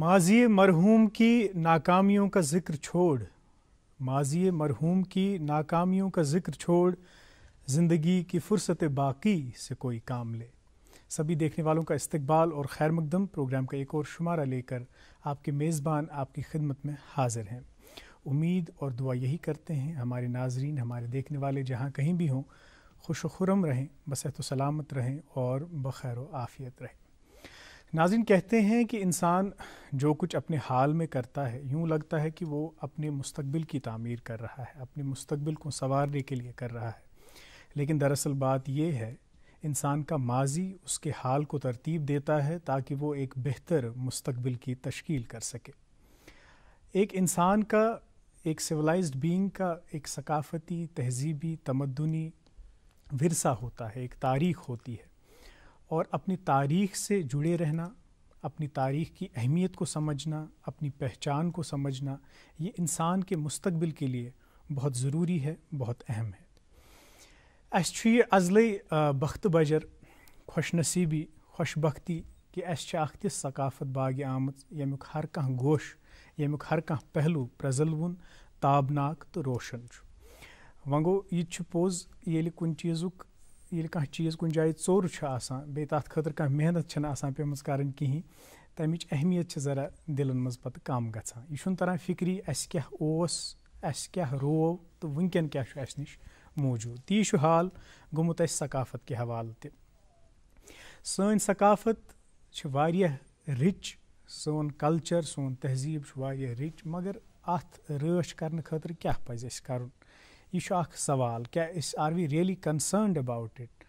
माजी मरहूम की नाकामियों का ज़िक्र छोड़ माजी मरहूम की नाकामियों का ज़िक्र छोड़ ज़िंदगी की फ़ुर्सत बाकी से कोई काम ले सभी देखने वालों का इस्तकबाल और खैर मकदम प्रोग्राम का एक और शुमारा लेकर आपके मेज़बान आपकी खिदमत में हाजिर हैं उम्मीद और दुआ यही करते हैं हमारे नाजरीन हमारे देखने वाले जहाँ कहीं भी हों खुश खुरम रहें बसत तो सलामत रहें और बखैर आफ़ियत रहें नाजिन कहते हैं कि इंसान जो कुछ अपने हाल में करता है यूँ लगता है कि वो अपने मुस्तबिल की तमीर कर रहा है अपने मुस्तबिल को संवारने के लिए कर रहा है लेकिन दरअसल बात यह है इंसान का माजी उसके हाल को तरतीब देता है ताकि वो एक बेहतर मुस्तबिल की तश्कील कर सके एक इंसान का एक सिविलाइज्ड बीइंग का एक सकाफती तहजीबी तमदनी विरसा होता है एक तारीख होती है और अपनी तारीख से जुड़े रहना अपनी तारीख की अहमियत को समझना अपनी पहचान को समझना ये इंसान के मुस्तबिल के लिए बहुत ज़रूरी है बहुत अहम है अच्छी अजल बख्त बजर खुश नसीबी खुश बख्ती कि अस तिस सकाफत बागे हर कह गोश यु हर कह पहलू प्रजलवन ताबनाक तो रोशन वो गो पोज ये कुन चीज़ ییٚلہِ کانٛہہ چیٖز کُنہِ جایہِ ژوٚر چھُ آسان بیٚیہِ تَتھ خٲطرٕ کانٛہہ محنت چھَنہٕ آسان پیٚمٕژ کَرٕنۍ کِہیٖنۍ تَمِچ اہمیت چھِ ذرا دِلَن منٛز پَتہٕ کَم گژھان یہِ چھُنہٕ تَران فِکری اَسہِ کیٛاہ اوس اَسہِ کیٛاہ روو تہٕ وٕنکٮ۪ن کیٛاہ چھُ اَسہِ نِش موٗجوٗد تی چھُ حال گوٚمُت اَسہِ ثقافت کہِ حوالہٕ تہِ سٲنۍ ثقافت چھِ واریاہ رِچ سون کَلچَر سون تہذیٖب چھُ واریاہ رِچ مگر اَتھ رٲچھ کَرنہٕ خٲطرٕ کیٛاہ پَزِ اَسہِ کَرُن यह सवाल क्या इस are we really concerned about it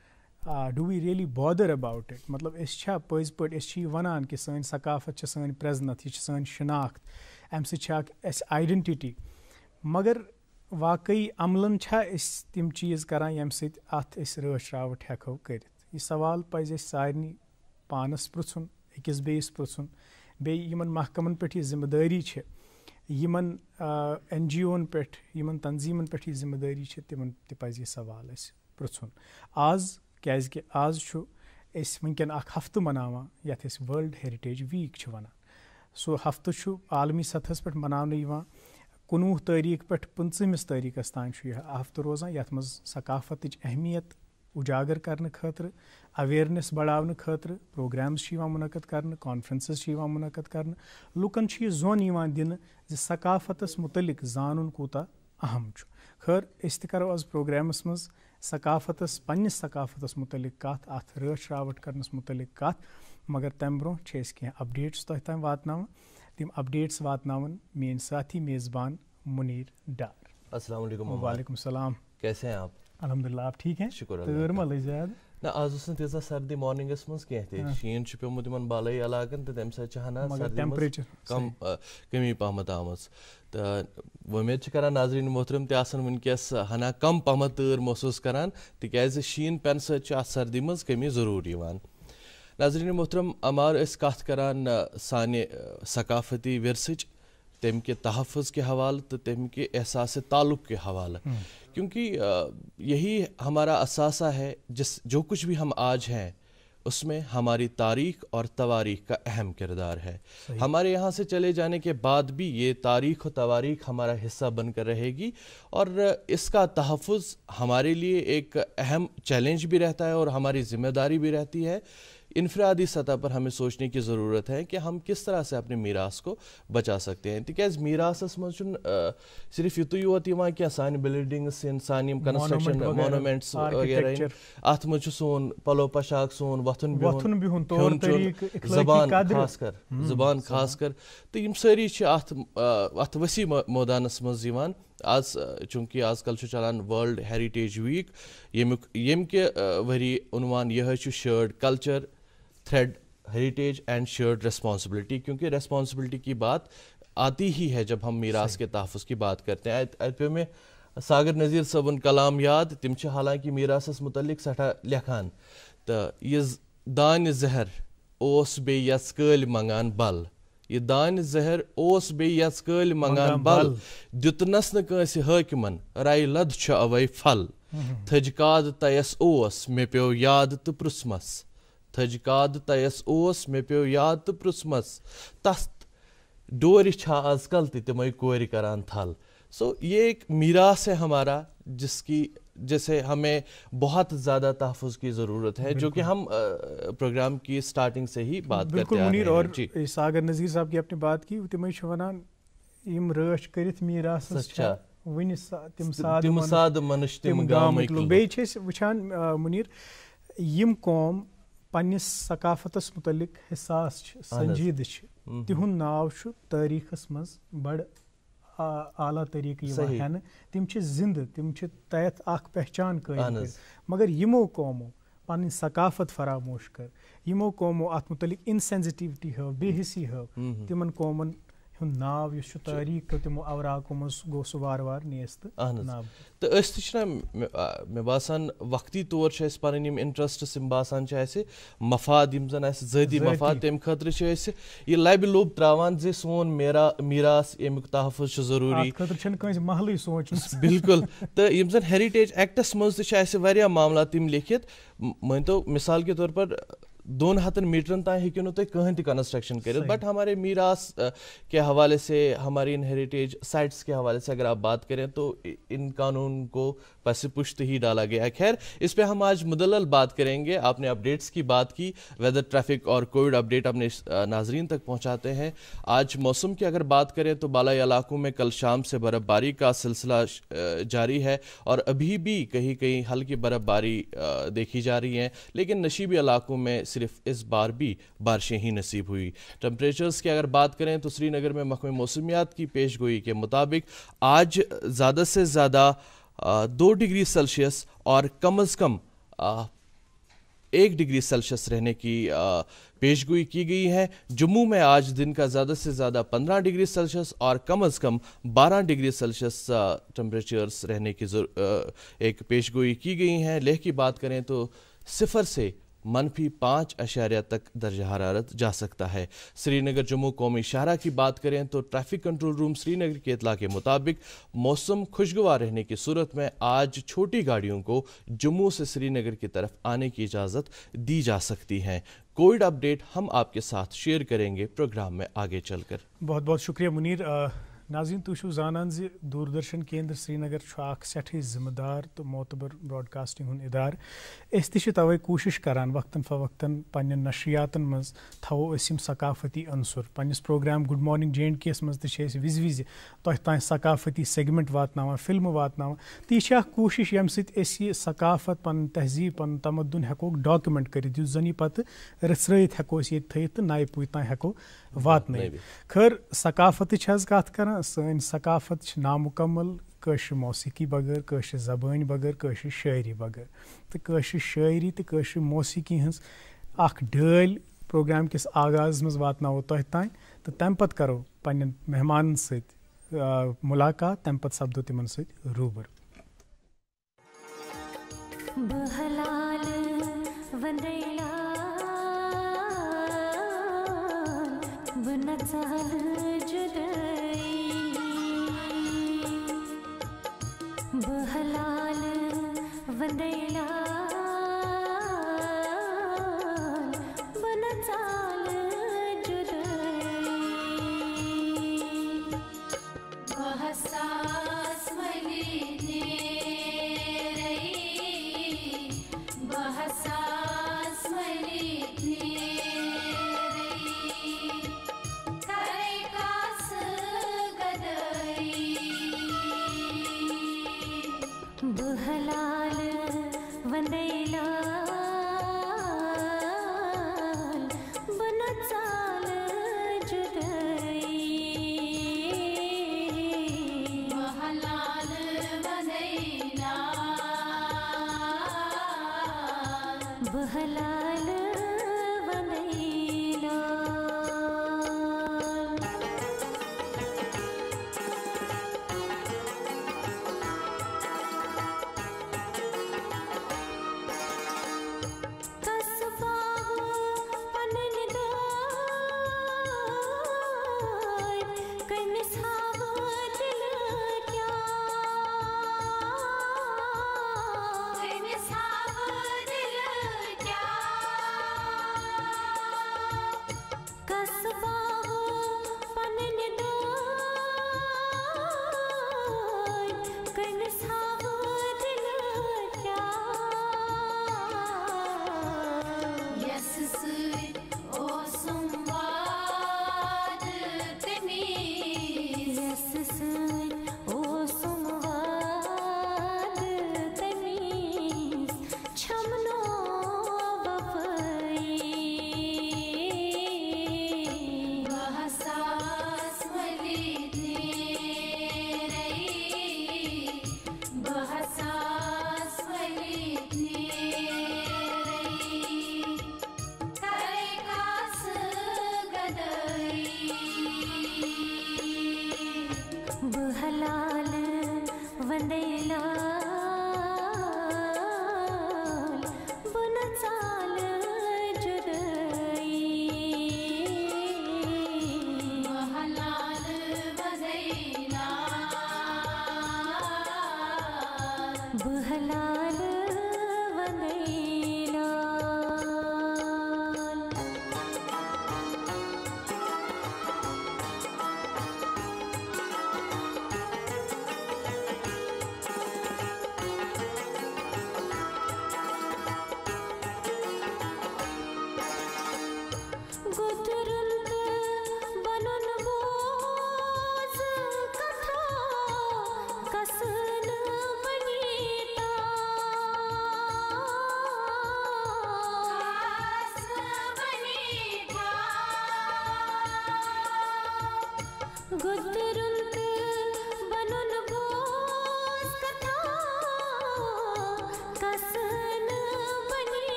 do we really bother about it मतलब अ पज पे वनान कि सी सकाफत सी प्रजनत यह सी शनाख्त अम सइडेंटिटी मगर वाकई अमलन तम चीज़ करान यम सच रावट हेको कर सवाल पजे सारे पानस पृछन अकिस बेस पृछन बेन महकमन पे जिम्मेदारी है एन जी ओन पे यमन तनजीमन पे ये जिम्मेदारी है तिम त पज ये पुन आज क्या कि आज वनकन हफ्त मनावान ये वर्ल्ड हेरिटेज वीक वन सो हफ्त आलमी सतहस पे मनान कनवह तारीख पे पंचमस तारीखस तान यह हफ्त रोजान ये मज सकाफत अहमियत उजागर कर अवेरनेस बढ़ाने खतर प्रोग्राम्स मुनद कर कॉन्फ्रेंस मुनद कर लुकन यह जोन दिन सकाफत मुतलिक जान कूत अहम खैर अस करो आज प्रोग्रामस मज सकाफत पन्नस सकाफत मुतलिक कत अत रट रावट करनस मगर तम ब्रोह कह अपडेट्स तह तम वातना तम अपडेट्स वातना मेन साथी मेज़बान मुनीर डार अस्सलाम वालेकुम सलाम कैसे हैं आप अलहमदिल्ला आप ठीक हैं शुक्र तो ना आज ओस तीस सर्दी मार्निंगस मज कह शीन पोमुत बल इलाकन तो तमें सना कम कमी पहमत आम तो उम्मीद कर नाजरीन मोहतरम तन वस हना कम पहम तर महसूस करान तिक शीन पेन सर्दी मज कमी जरूर नाजरीन मोहतरम अमार कत करान सान सकाफती वरस तम के तहफ़ के हवाले तो तम के एहसास ताल्लुक़ के हवाले क्योंकि यही हमारा असासा है जिस जो कुछ भी हम आज हैं उसमें हमारी तारीख और तवारीख का अहम किरदार है हमारे यहाँ से चले जाने के बाद भी ये तारीख और तवारीख हमारा हिस्सा बनकर रहेगी और इसका तहफ़ हमारे लिए एक अहम चैलेंज भी रहता है और हमारी ज़िम्मेदारी भी रहती है इनफरादी सतह पर हमें सोचने की ज़रूरत है कि हम किस तरह से अपने मीरास को बचा सकते हैं तिकाज मीरासस मज सिर्फ युत योत क्या सान बिल्डिंग्स सान कंस्ट्रक्शन मोनूमेंट्स वगैरह अत मज सोन पलो पशाक सोन वथुन वथुन बिहुन तौर तरीक जबान खास हम्म, जबान तो यम सारी अत वसी मैदानस आज चूंकि आज कल आजकल चलान वर्ल्ड हेरिटेज वीक यमुक यम के वरी उनवान यह shared culture shared heritage and shared responsibility क्योंकि रिस्पॉन्सिबिलिटी की बात आती ही है जब हम मीरास के तहफ़ की बात करते हैं आई पी में सागर नज़ीर सबन कलाम याद तुम हालांकि मीरास मुतल सठा लखान तो यह दान जहर उस बे मंगान बल ये दान जहर उस बे मंगान बल दुतनस नंस हकमन राय लद अवे फल हम्म। थज काद तयस ओस मे पे याद तो पुसमस تھج کاد تیس اوس مےٚ پیٚو یاد تہٕ پرٛژھمَس تَس ڈورِ چھا آز کَل تہِ تِمَے تھل सो so, ये एक मीरास है हमारा जिसकी जैसे हमें बहुत ज़्यादा तहफ़ की ज़रूरत है जो कि हम प्रोग्राम की स्टार्टिंग से ही बात बिल्कुल मुनीर और सागर नज़ीर साहब की आपने बात की तमें वनान कर मुनीर यम कौम پنٛنِس ثقافتَس متعلق حساس چھِ سنجیٖدٕ چھِ تِہُنٛد ناو چھُ تٲریٖخَس منٛز بَڑٕ اعلیٰ طٔریٖقہٕ یِوان ہٮ۪نہٕ تِم چھِ زِندٕ تِم چھِ تَتھ اَکھ پہچان قٲیِم کٔرِتھ مگر یِمو قومو پَنٕنۍ ثقافت فراموش کٔر یِمو قومو اَتھ متعلق اِنسٮ۪نزِٹِوِٹی ہٲو بے حسی ہٲو تِمَن قومَن ہُنٛد ناو یُس چھُ تٲریٖخ تِمو اوراقو منٛز گوٚو سُہ وارٕ وارٕ نیست اہن حظ تہٕ أسۍ تہِ چھِنا مےٚ باسان وقتی طور چھِ اَسہِ پَنٕنۍ یِم اِنٹرٛسٹٕس یِم باسان چھِ اَسہِ مفاد یِم زَن اَسہِ ذٲتی مفاد تَمہِ خٲطرٕ چھِ أسۍ یہِ لَبہِ لوٚب ترٛاوان زِ سون میرا میٖراث اَمیُک تحفظ چھُ ضروٗری خٲطرٕ چھِنہٕ کٲنٛسہِ محلٕے سونٛچُن بِلکُل تہٕ یِم زَن ہیرِٹیج ایٚکٹَس منٛز تہِ چھِ اَسہِ واریاہ معاملات تِم لیکھِتھ مٲنۍ تو مِثال کے طور پر दोन हतन मीटरन तय हूँ तुम कहें तो कंस्ट्रक्शन कर बट हमारे मीरास के हवाले से हमारी इन हेरिटेज साइट्स के हवाले से अगर आप बात करें तो इन कानून को पुष्ट ही डाला गया खैर इस पर हम आज मुदलल बात करेंगे आपने अपडेट्स की बात की वेदर ट्रैफिक और कोविड अपडेट अपने नाजरीन तक पहुंचाते हैं आज मौसम की अगर बात करें तो बालाई इलाकों में कल शाम से बर्फ़बारी का सिलसिला जारी है और अभी भी कहीं कहीं हल्की बर्फ़बारी देखी जा रही है लेकिन नशीबी इलाकों में सिर्फ इस बार भी बारिशें ही नसीब हुई टम्परेचर्स की अगर बात करें तो श्रीनगर में मकमी मौसमियात की पेश गोई के मुताबिक आज ज़्यादा से ज़्यादा दो डिग्री सेल्सियस और कम अज़ कम एक डिग्री सेल्सियस रहने की पेशगोई की गई है जम्मू में आज दिन का ज़्यादा से ज़्यादा 15 डिग्री सेल्सियस और कम अज़ कम 12 डिग्री सेल्सियस टम्परेचर्स रहने की एक पेशगोई की गई हैं लेह की बात करें तो सिफर से मनफी पाँच अशारिया तक दर्ज हरारत जा सकता है श्रीनगर जम्मू कौमी शाहरा की बात करें तो ट्रैफिक कंट्रोल रूम श्रीनगर की इतला के मुताबिक मौसम खुशगवार रहने की सूरत में आज छोटी गाड़ियों को जम्मू से श्रीनगर की तरफ आने की इजाज़त दी जा सकती है कोविड अपडेट हम आपके साथ शेयर करेंगे प्रोग्राम में आगे चल कर बहुत बहुत शुक्रिया मुनीर नाजिन तुम जानान जि दूरदर्शन केंद्र श्रीनगर सठ जिम्मेदार तो मोतबर ब्रॉडकास्टिंग हूँ इदार अस तवे कोशिश करान वक्ता फवक्ता पन्न नशरियात मज थो सकाफती अंसुर पन्नस programme good morning J and K मे विज विज तकाफती सेगमेंट वातान फिल्म वातान तो यह कोशिश यम सत सकाफत पन तहजीब पन तमदन हेको डॉक्यूमेंट कर पत् रसरत हेको ये थे तो नए पुत हेको वात खर सकाफत कत कर ना सन सकाफत नामुकमल कश मौसीकी बगैर कश जबान बगैर कश शायरी बगैर तो कश शायरी तो कश मौसीकी हज अख प्रोग्राम किस आगाज मज वातो तह तान तो तम पत करो पन मेहमान मुलाकात तम पत सपदो तिम सूबर بنتها الجدال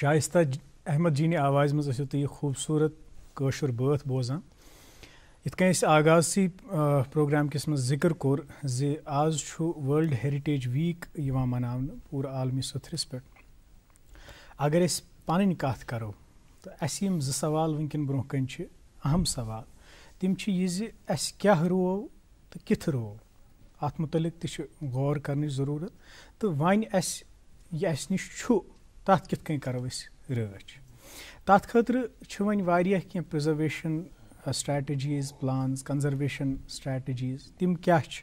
شایستہ احمد جی آواز مز تھی خوبصورت قشر بٲتھ بوزان یِتھ کٔنۍ اَسہِ آغازسٕے پرٛوگرام کِس منٛز ذِکر کوٚر زِ آز چھُ وٲرلڈ ہیرِٹیج ویٖک یِوان مَناونہٕ پوٗرٕ عالمی سُتھرِس پٮ۪ٹھ اگر أسۍ پَنٕنۍ کَتھ کَرو تہٕ اَسہِ یِم زٕ سوال وٕنۍکٮ۪ن برونٛہہ کَنہِ چھِ اَہم سوال تِم چھِ یہِ زِ اَسہِ کیٛاہ رُوو تہٕ کِتھ رُوو اَتھ متعلق تہِ چھِ غور کَرنٕچ ضٔروٗرت تہٕ وۄنۍ اَسہِ یہِ اَسہِ نِش چھُ تَتھ کِتھ کٔنۍ کَرو أسۍ رٲچھ تَتھ خٲطرٕ چھِ وۄنۍ واریاہ کینٛہہ پِرٛزٔرویشَن سٹرٛیٹجیٖز پٕلانٕز کَنزَرویشَن سٹرٛیٹجیٖز تِم کیٛاہ چھِ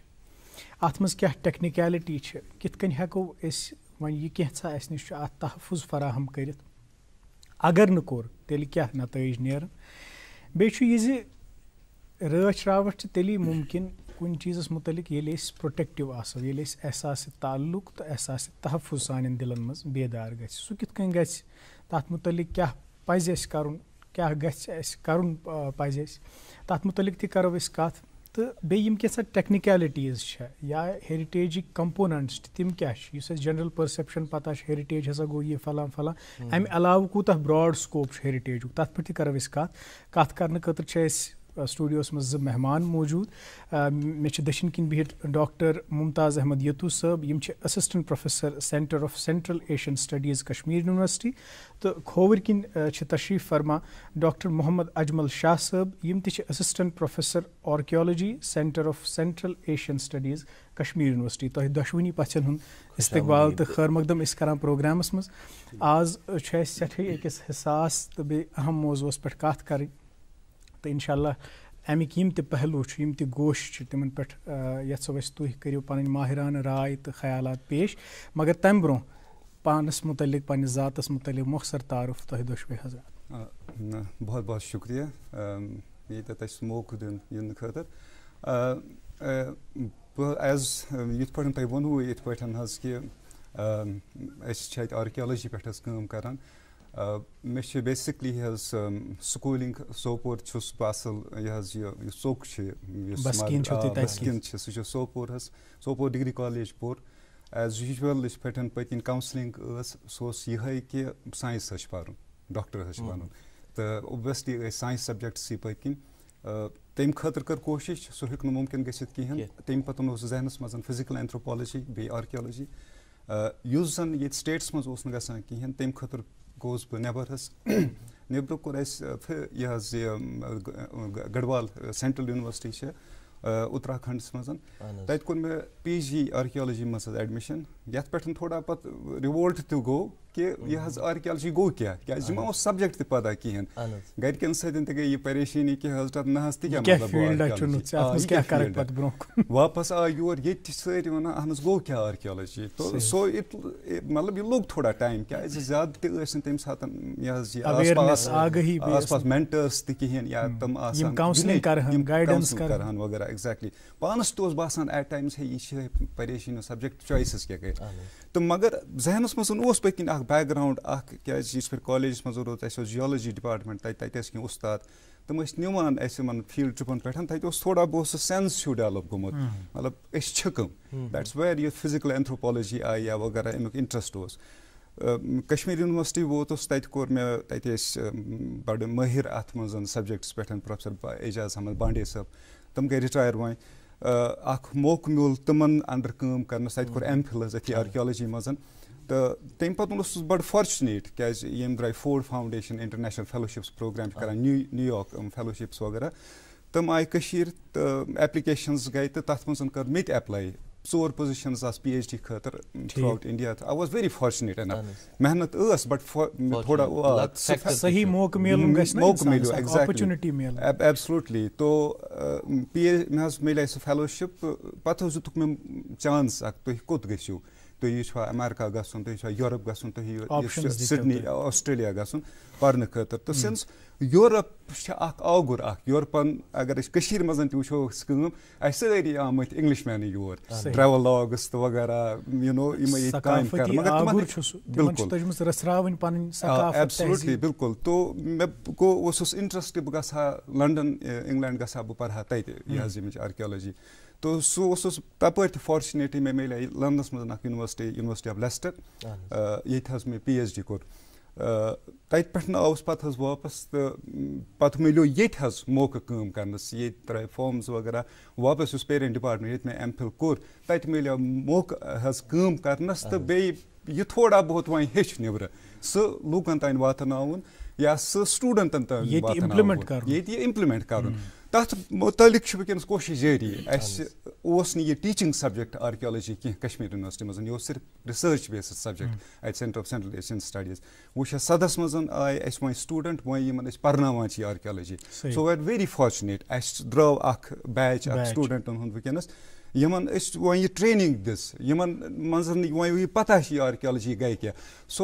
اَتھ منٛز کیٛاہ ٹٮ۪کنِکیلِٹی چھِ کِتھ کٔنۍ ہٮ۪کو أسۍ وۄنۍ یہِ کینٛژھا اَسہِ نِش چھُ اَتھ تحفظ فراہم کٔرِتھ اگر نہٕ کوٚر تیٚلہِ کیٛاہ نتٲیج نیرَن بیٚیہِ چھُ یہِ زِ رٲچھ راوَٹھ چھِ تیٚلی مُمکِن کُنہِ چیٖزَس متعلق ییٚلہِ أسۍ پرٛوٹیکٹِو آسو ییٚلہِ أسۍ احساسہِ تعلُق تہٕ احساسہِ تحفظ سانٮ۪ن دِلَن منٛز بیدار گژھِ سُہ کِتھ کٔنۍ گژھِ تَتھ متعلق کیٛاہ پَزِ اَسہِ کَرُن کیٛاہ گژھِ اَسہِ کَرُن پَزِ اَسہِ تَتھ متعلق تہِ کَرو أسۍ کَتھ تہٕ بیٚیہِ یِم کینٛژاہ ٹٮ۪کنِکیلِٹیٖز چھےٚ یا ہیرِٹیجِک کَمپونَنٛٹٕس چھِ تِم کیٛاہ چھِ یُس اَسہِ جَنرَل پٔرسٮ۪پشَن پَتہ چھِ ہیرِٹیج ہَسا گوٚو یہِ فَلان فَلان اَمہِ علاوٕ کوٗتاہ برٛاڈ سکوپ چھُ ہیرِٹیجُک تَتھ پٮ۪ٹھ تہِ کَرو أسۍ کَتھ کَتھ کَرنہٕ خٲطرٕ چھِ أسۍ سٹوڈیوس مز مہمان موجود مے دشن کن بہت ڈاکٹر ممتاز احمد یتو صٲب یم assistant professor centre of Central Asian studies Kashmir university تو کھوور کن تشریف فرما ڈاکٹر محمد اجمل شاہ صٲب یم assistant professor archaeology centre of Central Asian studies Kashmir university تہ دشونی پژھن ہند استقبال تو خیر مقدم اس کران پروگرامس مز آز سٹھے اکس حساس تو اہم موضوعس پہ کت کریں تہٕ اِنشاء اللہ اَمِکۍ یِم تہِ پہلوٗ چھِ یِم تہِ گوش چھِ تِمَن پٮ۪ٹھ یَژھو أسۍ تُہۍ کٔرِو پَنٕنۍ ماہِرانہٕ راے تہٕ خیالات پیش مگر تَمہِ برونٛہہ پانَس متعلق پنٛنِس ذاتَس متعلق مۄخصر تعارُف تۄہہِ دۄشوَے حضرت بہت بہت شُکریہ ییٖتیٛاہ تۄہہِ سُہ موقعہٕ دیُن یِنہٕ خٲطرٕ بہٕ ایز یِتھ پٲٹھۍ تۄہہِ ووٚنوُ یِتھ پٲٹھۍ حظ کہِ أسۍ چھِ اَتہِ آرکیالجی پٮ۪ٹھ حظ کٲم کَران मे बेसिकली यह सोपोर पासल यह यह सोक बस्किन सह सोपोर सोपोर डिग्री कॉलेज पोर एज यूजल पे पतन काउंसलिंग सह ये कि साइंस पार डॉक्टर बन तो ओबियसली साइंस सब्जेक्ट्स पतन तम खर कर कोशिश सह हूँ मुमकिन गि कहें तम पतन जहनस मज फिजिकल एंथ्रोपोलॉजी बे आर्कियोलॉजी जन ये स्टेट्स मज ग कहें तम खतर گوس بہٕ نٮ۪بر حظ نیٚبرٕ کوٚر اَسہِ یہِ حظ یہِ گڑوال سینٹرل یوٗنیورسٹی چھِ اُتراکھنٛڈَس منٛز تَتہِ کوٚر مےٚ پی جی آرکیالجی منٛز حظ اٮ۪ڈمِشَن یَتھ پٮ۪ٹھ تھوڑا پَتہٕ رِوولٹ تہِ گوٚو कि यह हज आर्कियोलॉजी गो क्या کیازِ یِمن اوس سبجیکٹ تہِ پَتہ کِہیٖنۍ گرِکٮ۪ن سۭتۍ تہِ گٔے یہِ پریشٲنی کہِ حضرت نہ حظ تہِ کیٛاہ واپَس آے یور ییٚتہِ تہِ سٲری وَنان اَتھ منٛز گوٚو کیٛاہ آرکیالجی سو مطلب یہِ لوٚگ تھوڑا ٹایم کیٛازِ زیادٕ تہِ ٲسۍ نہٕ تَمہِ ساتہٕ یہِ حظ یہِ آس پاس مینٹٲرٕس تہِ کِہیٖنۍ یا تِم آسان کَرٕہَن وغیرہ ایٚگزیکٹلی پانَس تہِ اوس باسان ایٹ ٹایمٕز ہے یہِ چھِ پریشٲنی سَبجَکٹ چویسٕز کیٛاہ کٔرۍ تہٕ مگر ذہنَس منٛز اوس پٔتۍ کِنۍ اَکھ بیک گراوُنٛڈ اَکھ کیٛازِ یُس پھِر کالیجَس منٛز روٗد اَسہِ اوس جیالجی ڈِپاٹمٮ۪نٛٹ تَتہِ تَتہِ ٲسۍ کیٚنٛہہ اُستاد تِم ٲسۍ نِوان اَسہِ یِمَن فیٖلڈ ٹِرٛپَن پٮ۪ٹھ تَتہِ اوس تھوڑا بہت سُہ سٮ۪نٕس ہیوٗ ڈٮ۪ولَپ گوٚمُت مطلب أسۍ چھِ کٕم دیٹٕس ویر یہِ فِزِکَل اٮ۪نتھروپالجی آیہِ یا وغیرہ اَمیُک اِنٹرٛسٹ اوس کشمیٖر یونیورسٹی ووتُس تَتہِ کوٚر مےٚ تَتہِ ٲسۍ بَڑٕ مٲہِر اَتھ منٛز سَبجَکٹَس پٮ۪ٹھ پرٛوفیسَر اعجاز احمد بانڈے صٲب تِم گٔے رِٹایر وۄنۍ اَکھ موقعہٕ میوٗل تِمَن اَنڈَر کٲم کَرنَس تَتہِ کوٚر اٮ۪م فِل حظ أتھی آرکیالجی منٛز तो तम पुस बड़ फॉर्चुनेट क्या द्राय Ford Foundation International Fellowships Programme new New York fellowships वगैरह तम आई तो एप्लीकेशन गई तो तथा मन कर मे एप्लाई ओर position as P H D खर थ्रू आउट इंडिया तो आई वॉज वेरी फॉर्चुनेट एन मेहनत बट थोड़ा सही तो पी एच मे मिले सो फेलोशिप पे दुख मे चांस तुम कत गु تُہۍ ییٖژوا اٮ۪میرِکا گژھُن تُہۍ ییٖژوا یوٗرپ گژھُن تُہۍ سِڈنی آسٹرٛیلیا گژھُن پَرنہٕ خٲطرٕ تہٕ سِنٕس یوٗرپ چھِ اَکھ آگُر اَکھ یوٗرپَن اگر أسۍ کٔشیٖرِ منٛز تہِ وٕچھو أسۍ کٲم اَسہِ سٲری آمٕتۍ اِنٛگلِش مینٕے یور ٹرٛیوٕل لاگٕس تہٕ وغیرہ یہِ نو یِمَے ییٚتہِ کامہِ بِلکُل بِلکُل تو مےٚ گوٚو اوسُس اِنٹرٛسٹ بہٕ گژھٕ ہا لَنڈَن اِنٛگلینٛڈ گژھٕ ہا بہٕ پَرٕ ہا تَتہِ یہِ حظ ییٚمِچ آرکیالجی तो सू तो तो हाँ उस तप मे मिले लंदनस मन यूनिवर्सिटी यूनिवर्सिटी ऑफ लेस्टर ये मे पी एच डी कोर तथ पस वापस तो पे मिलो ये मौक कम कर त्रे फॉर्म्स वगैरह वापस उस पेरेंट तो डिपार्टमेंट हाँ। ये मैं एम फिल कोर मिले मौक कम कर तो बे थोड़ा बहुत वह हेच नबर सूकन तुम वातन या सूडेंटन तुम ये इम्प्लीमेंट कर तथ मुतعلق वनस कोशिश जारी अस यह टीचिंग सब्जेक्ट आर्कियोलॉजी कह कश्मीर यूनिवर्सिटी मज यह सिर्फ रिसर्च बेस्ड सब्जेक्ट अत centre of Central Asian studies वह सदस मज आए अस वो स्टूडेंट वो इन पर्नावान archaeology so we're very fortunate अस द्रव अ बैच स्टूडेंटन हूँ वनस यमन वन यह ट्रेनिंग दिस यमन मन वन यह पता है आर्कियोलॉजी गई क्या सो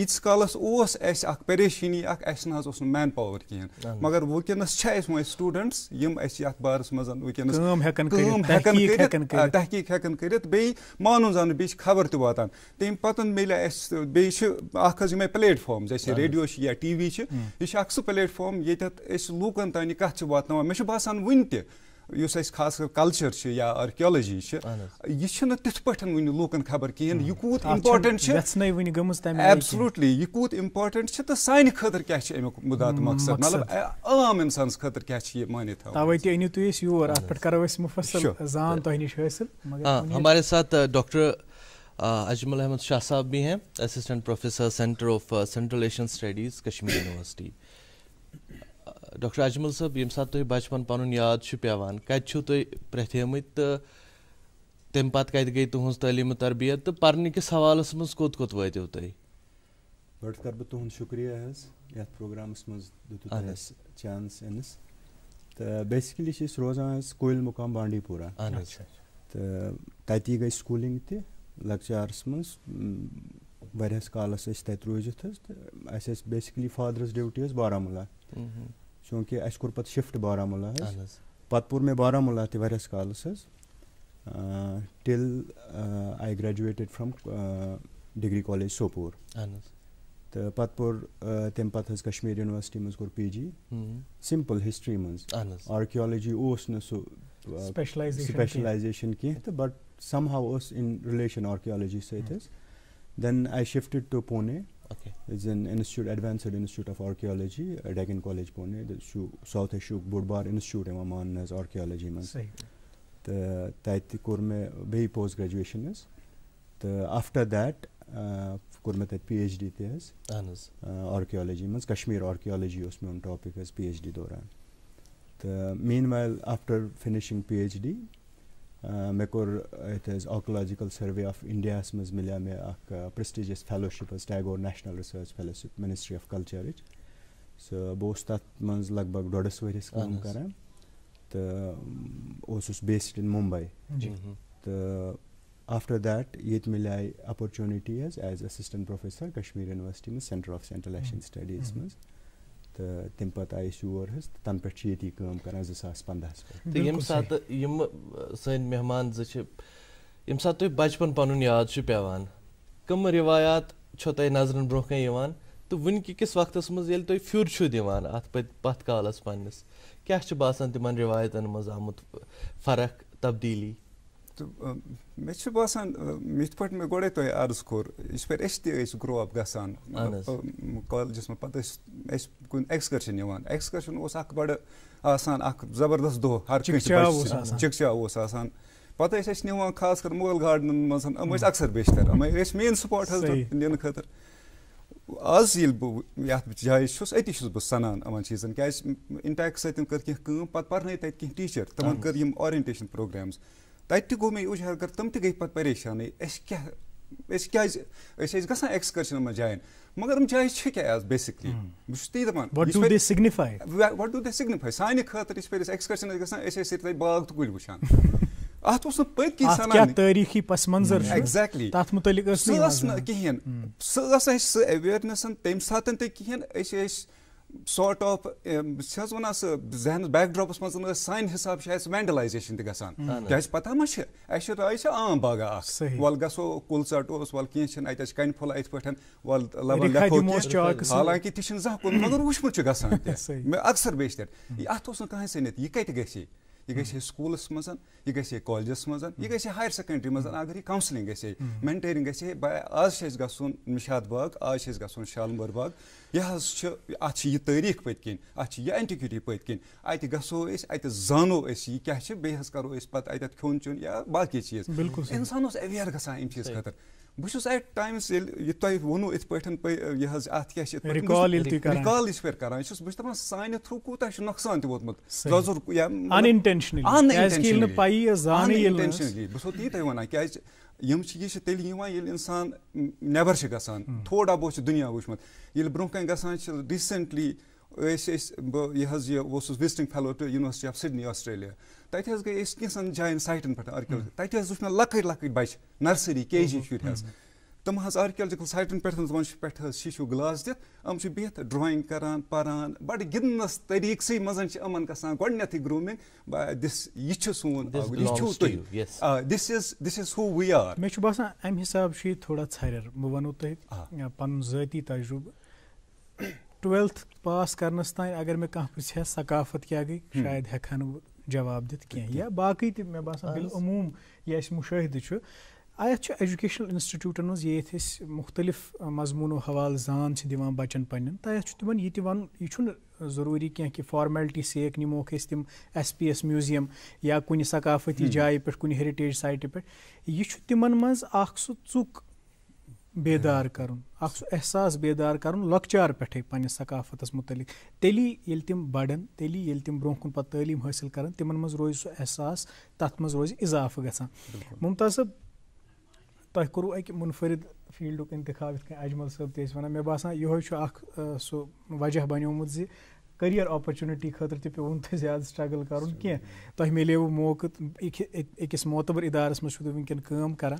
यीस कालस ओस अस अख परेशानी अस ना ओस मैन पावर किहन मगर वकिनस छ स्टूडेंट्स यम अस यत बारस मजन वकिनस काम तहकीक हेकन करित तहकीक हेकन बे जान खबर त वातान तेम पतन मिले अस प्लेटफॉर्म्स अस रेडियो छ या टीवी छ यह छ अख प्लेटफॉर्म ये लूकन तानि कथ छ मे छ बासान विन یُس اَسہِ خاص کر کَلچَر چھُ یا آرکیالجی چھِ یہِ چھُنہٕ تِتھ پٲٹھۍ وٕنہِ لوٗکَن خبر کِہیٖنۍ یہِ کوٗت اِمپاٹَنٹ چھُ ایبسلوٗٹلی یہِ کوٗت اِمپاٹَنٹ چھِ تہٕ سانہِ خٲطرٕ کیٛاہ چھِ اَمیُک مُدات مقصد مطلب عام اِنسانَس خٲطرٕ کیٛاہ چھِ یہِ مٲنِتھ تَوَے تہِ أنِو تُہۍ أسۍ یور اَتھ پٮ۪ٹھ کَرو أسۍ مُفصل زان تۄہہِ نِش حٲصِل ہمارے ساتھ ڈاکٹر اجمل احمد شاہ صاحب بھی ہیں assistant professor centre of Central Asian studies Kashmir university doctor Ajmal صٲب ییٚمہِ ساتہٕ تۄہہِ بَچپَن پَنُن یاد چھُ پیٚوان کَتہِ چھُو تُہۍ پرٛٮ۪تھیمٕتۍ تہٕ تَمہِ پَتہٕ کَتہِ گٔے تُہٕنٛز تعلیٖمہٕ تربیت تہٕ پَرنہٕ کِس حوالَس منٛز کوٚت کوٚت وٲتِو تُہۍ گۄڈٕ کَرٕ بہٕ تُہُنٛد شُکریہ حظ یَتھ پرٛوگرامَس منٛز دیُتوُ تۄہہِ اَسہِ چانٕس یِنَس تہٕ بیسِکلی چھِ أسۍ روزان حظ کویِل مُقام بانڈی پورہ تہٕ تَتی گٔے سکوٗلِنٛگ تہِ لۄکچارَس منٛز واریاہَس کالَس ٲسۍ تَتہِ روٗزِتھ حظ تہٕ اَسہِ ٲسۍ بیسِکلی فادرَس ڈیوٗٹی حظ بارہمولہ चूंकि अस कोर पे शिफ्ट बारामूला पतपुर मे बारामूला तहस कालस till I graduated from degree college Sopore तो पतपुर तम पे कश्मीर यूनिवर्सिटी मज पी जी सिंपल हिस्ट्री मज आर्कियोलॉजी स्पेशलाइजेशन कह but somehow in relation archaeology सत then I shifted to Pune Okay. is an institute, advanced institute of archaeology, at Dagen College Pune, the South Ashuk Burbar Institute है वहाँ as archaeology man सही. तो तायती कोर में बे post graduation is. the after that कोर में the PhD थे as. आनस. Archaeology man Kashmir archaeology उसमें on topic as PhD दौरान. the meanwhile after finishing PhD मे कोर यथ आर्कोलॉजिकल सर्वे आफ इंडिया मज मिले मे अख prestigious fellowship Tagore national research fellowship ministry of culture so बहुत तथ मज लग भग डोडस वरस काम कर तो बेस्ड इन मुंबई तो आफ्टर दैट ये मिले opportunity as as assistant professor Kashmir university में centre of Central Asian studies मज تہٕ تَمہِ پَتہٕ آے أسۍ یور حظ تہٕ تَنہٕ پٮ۪ٹھ چھِ ییٚتی کٲم کَران زٕ ساس پنٛدہَس پٮ۪ٹھ تہٕ ییٚمہِ ساتہٕ یِم سٲنۍ مہمان زٕ چھِ ییٚمہِ ساتہٕ تۄہہِ بَچپَن پَنُن یاد چھُ پیٚوان کٕم رِوایات چھو تۄہہِ نظرَن برونٛہہ کَنہِ یِوان تہٕ وٕنکہِ کِس وقتَس منٛز ییٚلہِ تُہۍ پھیُر چھُو دِوان اَتھ پٔتۍ پَتھ کالَس پنٛنِس کیٛاہ چھُ باسان تِمَن رِوایتَن منٛز آمُت فرق تبدیٖلی تہٕ مےٚ چھُ باسان مےٚ یِتھ پٲٹھۍ مےٚ گۄڈَے تۄہہِ عرض کوٚر یِتھ پٲٹھۍ أسۍ تہِ ٲسۍ گرو اَپ گژھان کالجَس منٛز پَتہٕ ٲسۍ أسۍ کُنہِ ایٚکٕسکرشَن یِوان ایٚکٕسکرشَن اوس اَکھ بَڑٕ آسان اَکھ زَبردَست دۄہ ہر کٲنٛسہِ چِکچا اوس آسان پَتہٕ ٲسۍ أسۍ نِوان خاص کر مغل گاڈنَن منٛز یِم ٲسۍ اَکثر بیشتَر یِم ٲسۍ مین سپاٹ حظ نِنہٕ خٲطرٕ آز ییٚلہِ بہٕ یَتھ جایہِ چھُس أتی چھُس بہٕ سَنان یِمَن چیٖزَن کیٛازِ اِنٹیکس سۭتۍ کٔر کینٛہہ کٲم پَتہٕ پَرنٲے تَتہِ کینٛہہ ٹیٖچَر تِمَن کٔر یِم اورینٹیشن پروگرامٕز तत गो मे उजहर कर तम गई पे परेशान क्या एक्सकर्शन मन जायन मगर हम जाए क्या आज बेसिकली बहुत वट डू दे सिग्निफाई सानि खातर एक्सकर्शन गसान बाग तो कुल वा अत उस पत्की तारीखी पस मंजर एग्जैक्टली तथ सह अवेयरनेस कहें ساٹ آف چھِ حظ وَنان سُہ ذہنَس بیک ڈرٛاپَس منٛز ٲس سانہِ حِساب چھِ اَسہِ وینڈلایزیشن تہِ گژھان کیٛازِ پَتہ ما چھِ اَسہِ چھِ راے چھِ عام باغا اکھ وَلہٕ گژھو کُل ژَٹہٕ اوس وَلہٕ کینٛہہ چھِنہٕ اَتہِ حظ چھِ کَنہِ پھوٚل یِتھ پٲٹھۍ وَلہٕ لَبَن لیٚکھو حالانکہِ تہِ چھِنہٕ زانٛہہ کوٚرمُت مگر وٕچھمُت چھُ گژھان مےٚ اَکثر بیشتَر اَتھ اوس نہٕ کٕہٕنۍ سٔنِتھ یہِ کَتہِ گژھِ यह गई स्कूलस मन यह गई कॉलेज मन यह गई हायर सेकेंडरी मन अगर यह कौंसलिंग गई मेंटेनिंग गई आज गन निशाद बाग आज गन शालमोर बाग यह अत यह तारीख पत कन अत यह एंटिक्विटी पत अत गो अत जानो यह क्या बेहस करो पे अत खोन या बाकी चीज इंसान अवेयर ग चीज खुद بہٕ چھُس ایٹ ٹایمٕز ییٚلہِ یہِ تۄہہِ ووٚنوٕ یِتھ پٲٹھۍ یہِ حظ اَتھ کیٛاہ چھِ رِکال یِتھ پٲٹھۍ کَران یہِ چھُس بہٕ چھُس دَپان سانہِ تھرٛوٗ کوٗتاہ چھُ نۄقصان تہِ ووتمُت زۄزُر بہٕ چھُسو تی تۄہہِ وَنان کیٛازِ یِم چھِ یہِ چھِ تیٚلہِ یِوان ییٚلہِ اِنسان نٮ۪بر چھِ گژھان تھوڑا بہت چھُ دُنیا وٕچھمُت ییٚلہِ برونٛہہ کَنہِ گژھان چھِ ریٖسٮ۪نٛٹلی ऐस यहाँ बहुत टू यूनिवर्सिटी हज गई कैसन जन सटन पे अर्कल तथि वो मैं लक लक बच्चे नर्सरी के जी शुरी तुम आर्कलजिकल सटन पे तुम शीशु ग्लास दम बिहत ड्राइंग करान पारान बड़ गिंदनस तरीकस मन गई ग्रूमिंग दिस यह सोन this is this is who we are मे बसान अम हिसाब से थोड़ा झर बो तुम ट्वेल्थ पास करनस अगर मैं कह पृछे हाँ, सकाफत क्या गई हम्म। शायद हेखान जवाब दित कह या बाकी ते मे बसान बिलमूम ये अस मुशाहिदे छु आयत एजुकेशनल इंस्टिट्यूटन मज ये मुख्तलिफ मजमूनो हवाल जान दिवान बचन पन्न तयत अच्छा, तिमन तो यह वन यह जरूरी कह कि फॉर्मेलिटी सेक नमोक तम एस पी एस म्यूजियम या कुन सकाफती हम्म। जाए पे कुन हेरिटेज साइट पे यह तिमन मज अख بیدار کرُن اکھ سُہ احساس بیدار کرُن لۄکچار پٮ۪ٹھَے پنٛنِس ثقافتَس متعلق تیٚلی ییٚلہِ تِم بَڑن تیٚلی ییٚلہِ تِم برونٛہہ کُن پَتہٕ تعلیٖم حٲصِل کَرَن تِمَن منٛز روزِ سُہ احساس تَتھ منٛز روزِ اِضافہٕ گژھان ممتاز صٲب تۄہہِ کوٚروٕ اَکہِ مُنفرد فیٖلڈُک اِنتخاب یِتھ کٔنۍ اجمل صٲب تہِ ٲسۍ وَنان مےٚ باسان یِہوٚے چھُ اَکھ سُہ وجہ بنیومُت زِ کٔریَر اَپرچُنِٹی خٲطرٕ تہِ پیوٚو نہٕ تۄہہِ زیادٕ سٹرٛگٕل کَرُن کینٛہہ تۄہہِ مِلیوٕ موقعہٕ أکِس معتبر اِدارَس منٛز چھُو تُہۍ وٕنۍکٮ۪ن کٲم کَران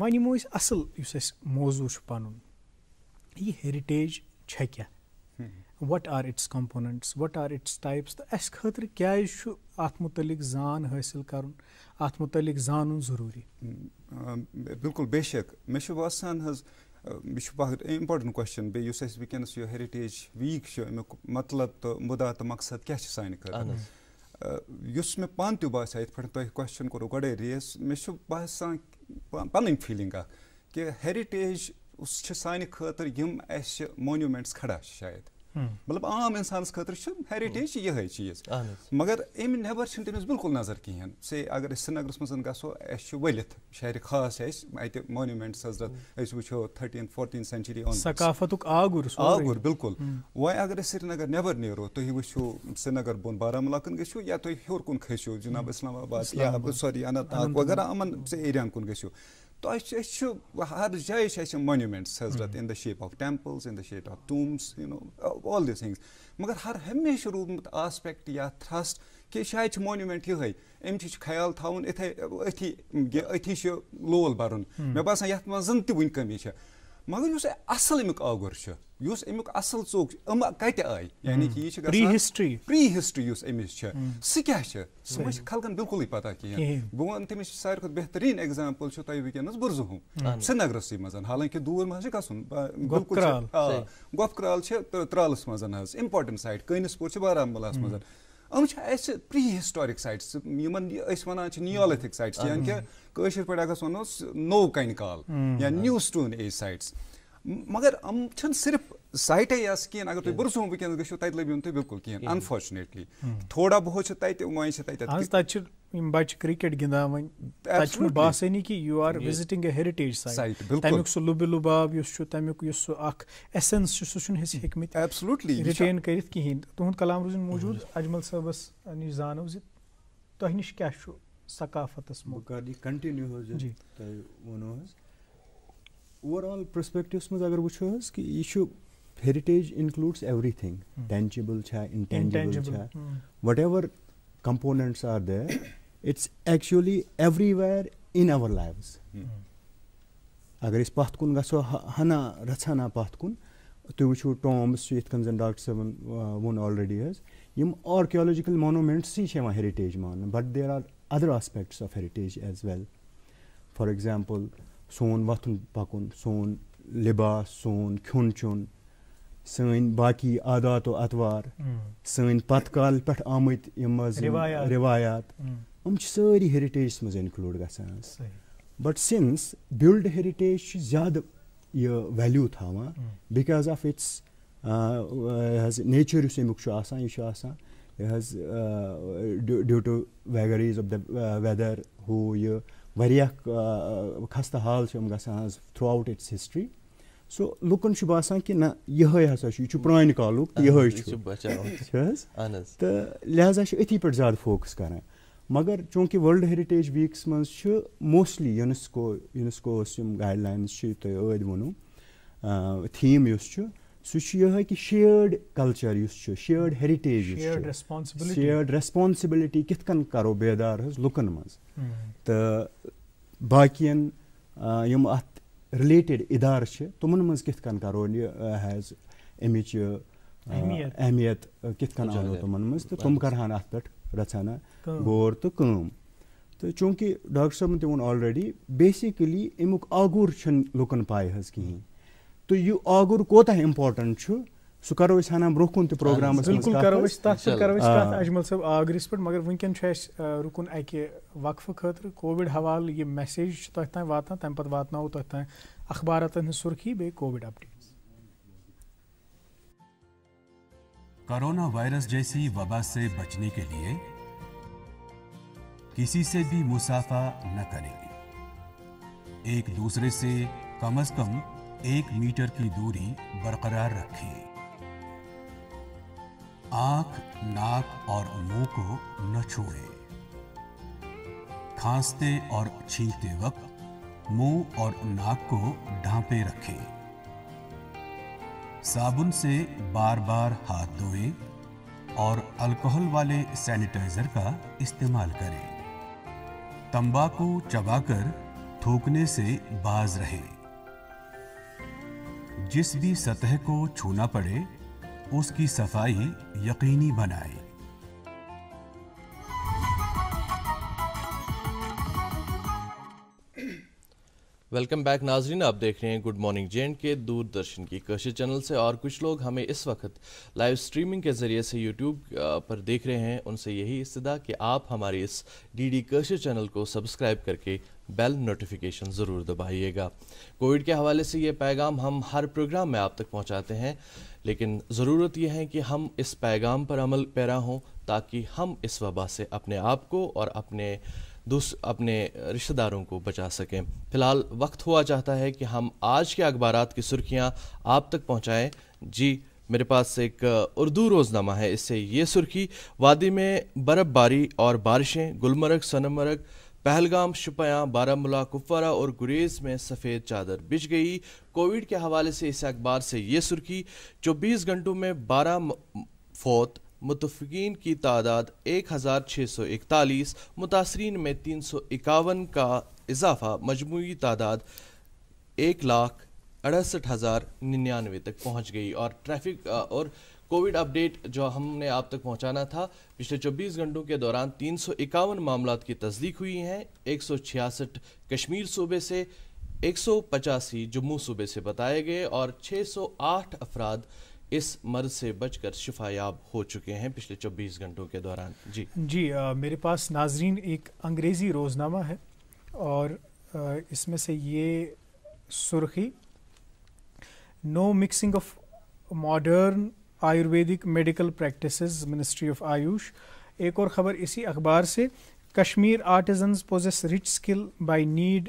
وۄنۍ یِمو أسۍ اَصٕل یُس اَسہِ موضوٗع چھُ پَنُن یہِ ہیرِٹیج چھےٚ کیٛاہ what are its components what are its types تہٕ اَسہِ خٲطرٕ کیٛازِ چھُ اَتھ مُتعلِق زان حٲصِل کَرُن اَتھ مُتعلِق زانُن ضٔروٗری بِلکُل بے شک مےٚ چھُ باسان حظ یہِ چھُ اَکھ اِمپاٹَنٛٹ کوسچَن بیٚیہِ یُس اَسہِ وٕنکٮ۪نَس یہِ ہیرِٹیج ویٖک چھُ اَمیُک مطلب تہٕ مُدا تہٕ مقصد کیٛاہ چھُ سانہِ خٲطرٕ یُس مےٚ پانہٕ تہِ باسیٛو یِتھ پٲٹھۍ تۄہہِ کوسچَن کوٚروٕ گۄڈَے ریس مےٚ چھُ باسان پَنٕنۍ فیٖلِنٛگ اَکھ کہِ ہیرِٹیج چھِ سانہِ خٲطرٕ یِم اَسہِ مونوٗمٮ۪نٛٹٕس کھڑا چھِ شاید मतलब आम इंसानस खतर हेरिटेज ये चीज मगर अम नबर तमिस बिल्कुल नजर कहें से अगर श्रीनगरस मज गो वलित शार खास अत मोनूमेंट्स हजरत वो थर्टीन फोर्टीन सेंचुरी आगुर बिल्कुल हम्म। वो अगर श्रीनगर नबर नो तुम तो वो श्रीनगर बोन बारामूला कन गो या तुम तो होर खसो जनाब हम्म। इस्लामाबाद सॉरी अनंत नाग वगैरह अमन से एरियान कन गो तो असे हर जाए मोन्यूमेंट्स हजरत in the shape of temples in the shape of tombs you know all this things मगर हर हमेशह रूदमुत आस्पेक्ट या थ्रस्ट कि शायद मोन्यूमेंट ये अम ख्याल थावन इथे अथी अथी लोल भरन मे बसान ये मज वन कमी मगर यु असल अमुक आगुर अमुक असल चोक अम कत आय यानी कि यह प्री हिस्ट्री प्री हिस्ट्री अमिश सह क्या सह खलकन बिल्कुल पता कहें बह वन तमिस सारे खुद बेहतरीन एग्जाम्पल तुह वस बुरजहू श्रीनगरस मज हालांकि दूर मह बिल्कुल गोफ कराल त्रालस मज इम्पार्टेंट साइट कनिसपुर बारामूल मज अम अस प्री हिस्टोरिक साइट्स वन नियोलिथिक साइट्स यानी कि पे अगर वो नो कनकाल या न्यू स्टोन एज साइट्स मगर अम सिर्फ साइटे या कहें अगर तुम बुरसू वुनस गो तक लबो तुम बिल्कुल कहें अनफॉर्चुनेटली hmm. थोड़ा बहुत तथे यम बच्चे क्रिकेट गिंदान वन तछ बासानी कि you are visiting a heritage site तमिक सु लुबे लुबाब यस तमिक यस सु अख एसेंस छ सु छन हिस हेकमित एब्सोल्युटली रिटेन करित किहिन तो तुहन कलाम रोजन मौजूद hmm. अजमल निश तो क्या छु सकाफतस मो कर ओवरऑल पर्सपेक्टिव्स मज अगर वो हस कि ये छु heritage includes everything hmm. tangible cha intangible, intangible. cha आर hmm. whatever it's are there it's actually everywhere in hmm. अगर इस पाथ कुन गो हना रचना पथ कुन तुम वो टॉम्स ये कन डॉक्टर सबन वोन ऑलरेडी हज यम आर्कियोलॉजिकल मोनूमेंट्स ही हेरिटेज मान but there are other aspects of heritage as well for example सोन वथुन पकुन सोन लिबास सोन खिन चुन सन बाकी आदात अतवार सन पत काल पे आमत रिवायात हम सारी हेरिटेज मज इनक्लूड ग बट सिंस बिल्ड हेरिटेज ज्यादा यह वैल्यू थावान बिकॉज ऑफ इट्स यह नेचर उस यह यह due to vagaries of the weather हू यह खस्ता हाल throughout its history so लुकन बसान कि ना ये हसा यह प्रान काल ये तो लिहाजा अथी पे ज्यादा फोकस कर मगर चूंकि वर्ल्ड हेरिटेज वीकस मज mostly UNESCO UNESCO guidelines तुम अद वो थीम इस सह कि shared culture shared heritage shared responsibility कित करो बेदार लुकन मज तो बाकियन अत رِلیٹِڈ اِدارٕ چھِ تِمَن منٛز کِتھ کٔنۍ کَرون یہِ حظ اَمِچ یہِ اہمیت کِتھ کٔنۍ اَنو تِمَن منٛز تہٕ تِم کَرہَن اَتھ پٮ۪ٹھ رَژھٕ ہَنا غور تہٕ کٲم تہٕ چوٗنٛکہِ ڈاکٹر صٲبَن تہِ ووٚن آلریڈی بیسِکٔلی اَمیُک آگُر چھُنہٕ لُکَن پَے حظ کِہیٖنۍ تہٕ یہِ آگُر کوتاہ اِمپاٹَنٛٹ چھُ सो करो अस हनान कुन तो प्रोग्राम बिल्कुल करो करो अजमल साहब आगरिस पे मगर वुनकन रुकन अकि वक्फ खतर कोविड हवाल यह मैसेज तथ वा वातान तम पत वातनाओ सुर्खी बे कोविड अपडेट्स कोरोना वायरस जैसी वबा से बचने के लिए किसी से भी मुसाफा न करें एक दूसरे से कम से कम एक मीटर की दूरी बरकरार रखें आंख, नाक और मुंह को न छोड़े खांसते और छींकते वक्त मुंह और नाक को ढांपे रखें साबुन से बार बार हाथ धोएं और अल्कोहल वाले सैनिटाइजर का इस्तेमाल करें तंबाकू चबाकर थूकने से बाज रहें जिस भी सतह को छूना पड़े उसकी सफाई यकीनी बनाए वेलकम बैक नाजरीन आप देख रहे हैं गुड मॉर्निंग जे के दूरदर्शन की कशिश चैनल से और कुछ लोग हमें इस वक्त लाइव स्ट्रीमिंग के ज़रिए से यूट्यूब पर देख रहे हैं उनसे यही इस्तः कि आप हमारे इस डी डी चैनल को सब्सक्राइब करके बेल नोटिफिकेशन ज़रूर दबाइएगा कोविड के हवाले से ये पैगाम हम हर प्रोग्राम में आप तक पहुंचाते हैं लेकिन ज़रूरत यह है कि हम इस पैगाम पर अमल पैरा हों ताकि हम इस वबा से अपने आप को और अपने दूस अपने रिश्तेदारों को बचा सकें फ़िलहाल वक्त हुआ चाहता है कि हम आज के अखबार की सुर्खियाँ आप तक पहुँचाएँ जी मेरे पास एक उर्दू रोज़नामा है इससे ये सुर्खी वादी में बर्फ़बारी और बारिशें गुलमर्ग सनमर्ग पहलगाम शुपया बारामूला कुपवारा और गुरेज में सफ़ेद चादर बिछ गई कोविड के हवाले से इस अखबार से ये सुर्खी चौबीस घंटों में बारह फौत मुतफिन की तादाद एक हज़ार छः सौ इकतालीस मुतासरीन में तीन सौ इक्यावन का इजाफा मजमू तादाद एक लाख अड़सठ हज़ार निन्यानवे तक पहुँच गई और ट्रैफिक और कोविड अपडेट जो हमने आप तक पहुंचाना था पिछले 24 घंटों के दौरान तीन सौ इक्यावन मामला की तस्दीक हुई हैं एक कश्मीर सूबे से एक जम्मू सूबे से बताए गए और 608 अफराद इस मर्ज से बचकर शिफायाब हो चुके हैं पिछले 24 घंटों के दौरान जी जी आ, मेरे पास नाजरीन एक अंग्रेज़ी रोज़नामा है और इसमें से ये सुर्खी no mixing of modern ayurvedic medical practices ministry of AYUSH एक और ख़बर इसी अखबार से Kashmir artisan possess rich skill by need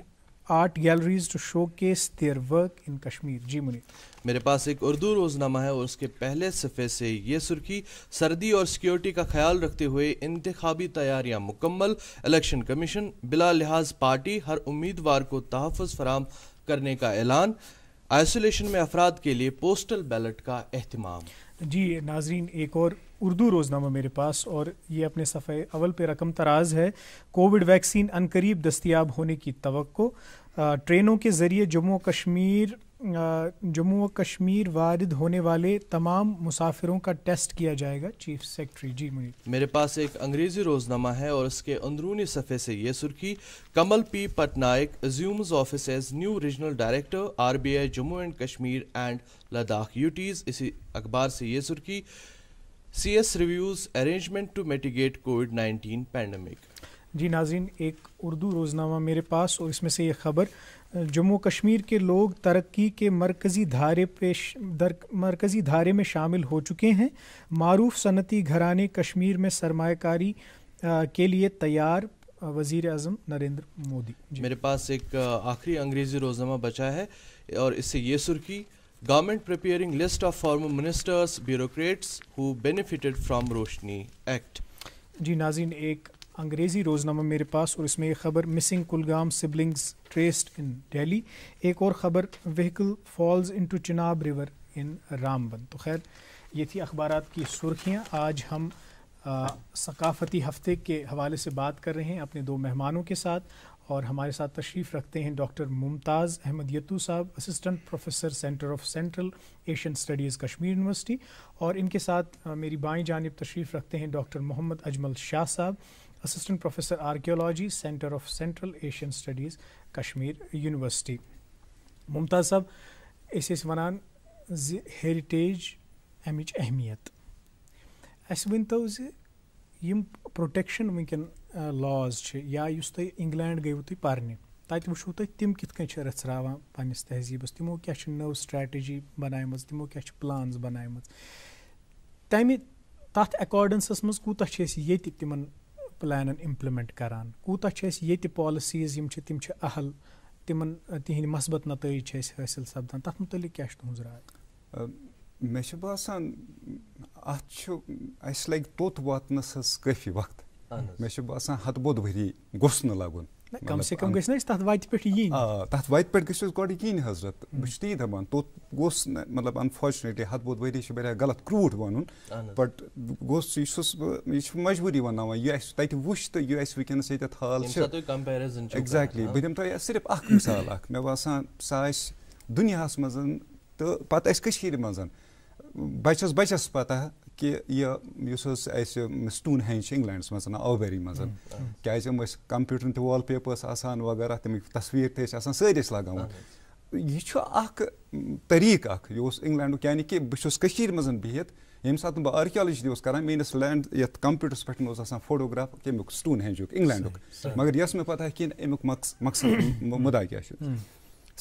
art galleries to showcase their work in Kashmir जी मुनी मेरे पास एक उर्दू रोज़नामा है और उसके पहले सफ़े से ये सुर्खी सर्दी और सिक्योरिटी का ख्याल रखते हुए इंतबी तैयारियां मुकम्मल इलेक्शन कमीशन बिला लिहाज पार्टी हर उम्मीदवार को तहफ़ फराम करने का ऐलान आइसोलेशन में अफराद के लिए पोस्टल बैलेट का अहतमाम जी नाजरीन एक और उर्दू रोज़नामा मेरे पास और ये अपने सफ़े अवल पे रकम तराज है कोविड वैक्सीन अनकरीब दस्तियाब होने की तो ट्रेनों के ज़रिए जम्मू कश्मीर जम्मू व कश्मीर वारद होने वाले तमाम मुसाफिरों का टेस्ट किया जाएगा चीफ सेक्रेटरी जी मुझे मेरे पास एक अंग्रेजी रोजनामा है और इसके अंदरूनी सफ़े से ये सुर्खी Kamal P Patnaik assumes office as new regional director R B I Jammu and Kashmir and Ladakh UTs इसी अखबार से ये सुर्खी C S reviews arrangement to mitigate Covid nineteen pandemic जी नाजिन एक उर्दू रोजनामा मेरे पास और इसमें से ये खबर जम्मू कश्मीर के लोग तरक्की के मरकज़ी धारे पे दर मरकज़ी धारे में शामिल हो चुके हैं मरूफ सनती घराने कश्मीर में सरमाकारी के लिए तैयार वजीर अजम नरेंद्र मोदी मेरे पास एक आखिरी अंग्रेज़ी रोजनामा बचा है और इससे ये सुर्खी government preparing list of former ministers bureaucrats who benefited from Roshni act जी नाजिन एक अंग्रेज़ी रोज़नामा मेरे पास और इसमें एक ख़बर missing Kulgam siblings traced in Delhi एक और ख़बर vehicle falls into Chenab river in Ramban तो खैर ये थी अखबार की सुर्खियाँ आज हम सकाफती हफ्ते के हवाले से बात कर रहे हैं अपने दो मेहमानों के साथ और हमारे साथ तशरीफ़ रखते हैं डॉक्टर मुमताज़ अहमद यत्तू साहब assistant professor centre of Central Asian studies Kashmir university और इनके साथ मेरी बाई जानब तशरीफ़ रखते हैं डॉक्टर मोहम्मद अजमल शाह साहब assistant professor archaeology centre of Central Asian studies Kashmir university Mumtaz साहब अस वनान ज हेरिटेज अमिच अहमियत अस वन तो यम प्रोटेक्शन वनकन लॉज या यस तुम इंग्लैंड गयु तुम पर्ने तत वो तुम तम कित रचरावान पन्नस तहजीबस तमो क्या नव स्ट्रैटेजी बनाम तमो क्या प्लान्स बनाम तमें तथ अकॉर्डेंसस मज कूत ये तमन پٕلانَن اِمپلِمٮ۪نٛٹ کَران کوٗتاہ چھِ أسۍ ییٚتہِ پالسیٖز یِم چھِ تِم چھِ اَہل تِمَن تِہِنٛدۍ مثبت نتٲیج چھِ أسۍ حٲصِل سَپدان تَتھ متعلق کیٛاہ چھِ تُہٕنٛز راے مےٚ چھُ باسان اَتھ چھُ اَسہِ لَگہِ توٚت واتنَس حظ کٲفی وقت مےٚ چھُ باسان ہَتہٕ بوٚد ؤری گوٚژھ نہٕ لَگُن کَم سے کَم گژھِ نہ أسۍ تَتھ وَتہِ پٮ۪ٹھ یِنۍ آ تَتھ وَتہِ پٮ۪ٹھ گٔژھِو أسۍ گۄڈٕ یِنۍ حضرت بہٕ چھُس تی دَپان توٚت گوٚژھ نہٕ مطلب اَنفارچُنیٹلی ہَتھ بوٚد ؤری چھِ واریاہ غلط کرٛوٗٹھ وَنُن بَٹ گوٚژھ یہِ چھُس بہٕ یہِ چھُ مجبوٗری وَناوان یہِ اَسہِ تَتہِ وٕچھ تہٕ یہِ اَسہِ وٕنکٮ۪نَس ییٚتٮ۪تھ حال چھِ ایٚگزیکٹلی بہٕ دِمہٕ تۄہہِ صرف اَکھ مِثال اَکھ مےٚ باسان سۄ آسہِ دُنیاہَس منٛز تہٕ پَتہٕ اَسہِ کٔشیٖرِ منٛز بَچَس بَچَس پَتہ कि यह स्टून हैं इंग्लैंड मन आबरी मन क्या कंप्यूटर तो वाल पेपर्स वगैरह तमिक तस्वीर तसान सर लगा हाँ। यह तरीक अंग्लैंड यानि कि बहुस मन बिहत ये सात बहुत आर्कियालजी कर मेस लैंड ये कंप्यूटर पे फोटोग्राफ कमु स्टून हैंज इंग्लैंड मगर यह मैं पता है कि अमुक मकस मुदा क्या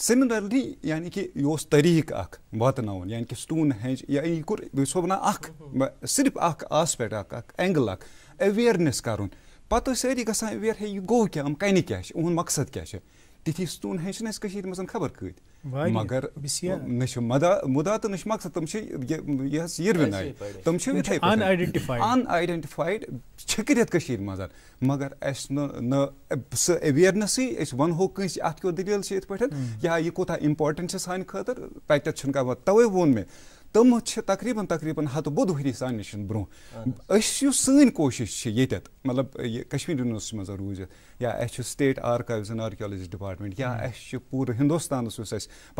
سِمِلَرلی یعنی کہِ یہِ اوس طٔریٖقہٕ اَکھ واتناوُن یعنی کہِ سٹوٗن ہیٚنٛج یا یہِ کوٚر بہٕ چھُسو وَنان اَکھ صرف اَکھ آسپٮ۪کٹ اَکھ اَکھ اٮ۪نٛگٕل اَکھ اٮ۪ویرنٮ۪س کَرُن پَتہٕ ٲسۍ سٲری گژھان اٮ۪وِیَر ہے یہِ گوٚو کیٛاہ یِم کَنہِ کیٛاہ چھِ یِہُنٛد مقصد کیٛاہ چھِ तिथि स्तून है ना खबर कत मगर नदा मुदा तो ना मकसद यरवन तम अन आइडेंटिफाइड मगर अस एवेयरनेस वनो कंस दलील इत पे या यह कोता इम्पार्टेंट सान खतर तत तवे वो मे तम तकरीबन तकरीबन हत बोध वरी सान नश ब्रो सी कोशिश ये मतलब कश्मीर यूनिवर्सिटी मज रूज या state archives and archaeology department या पूरे हिंदुस्तान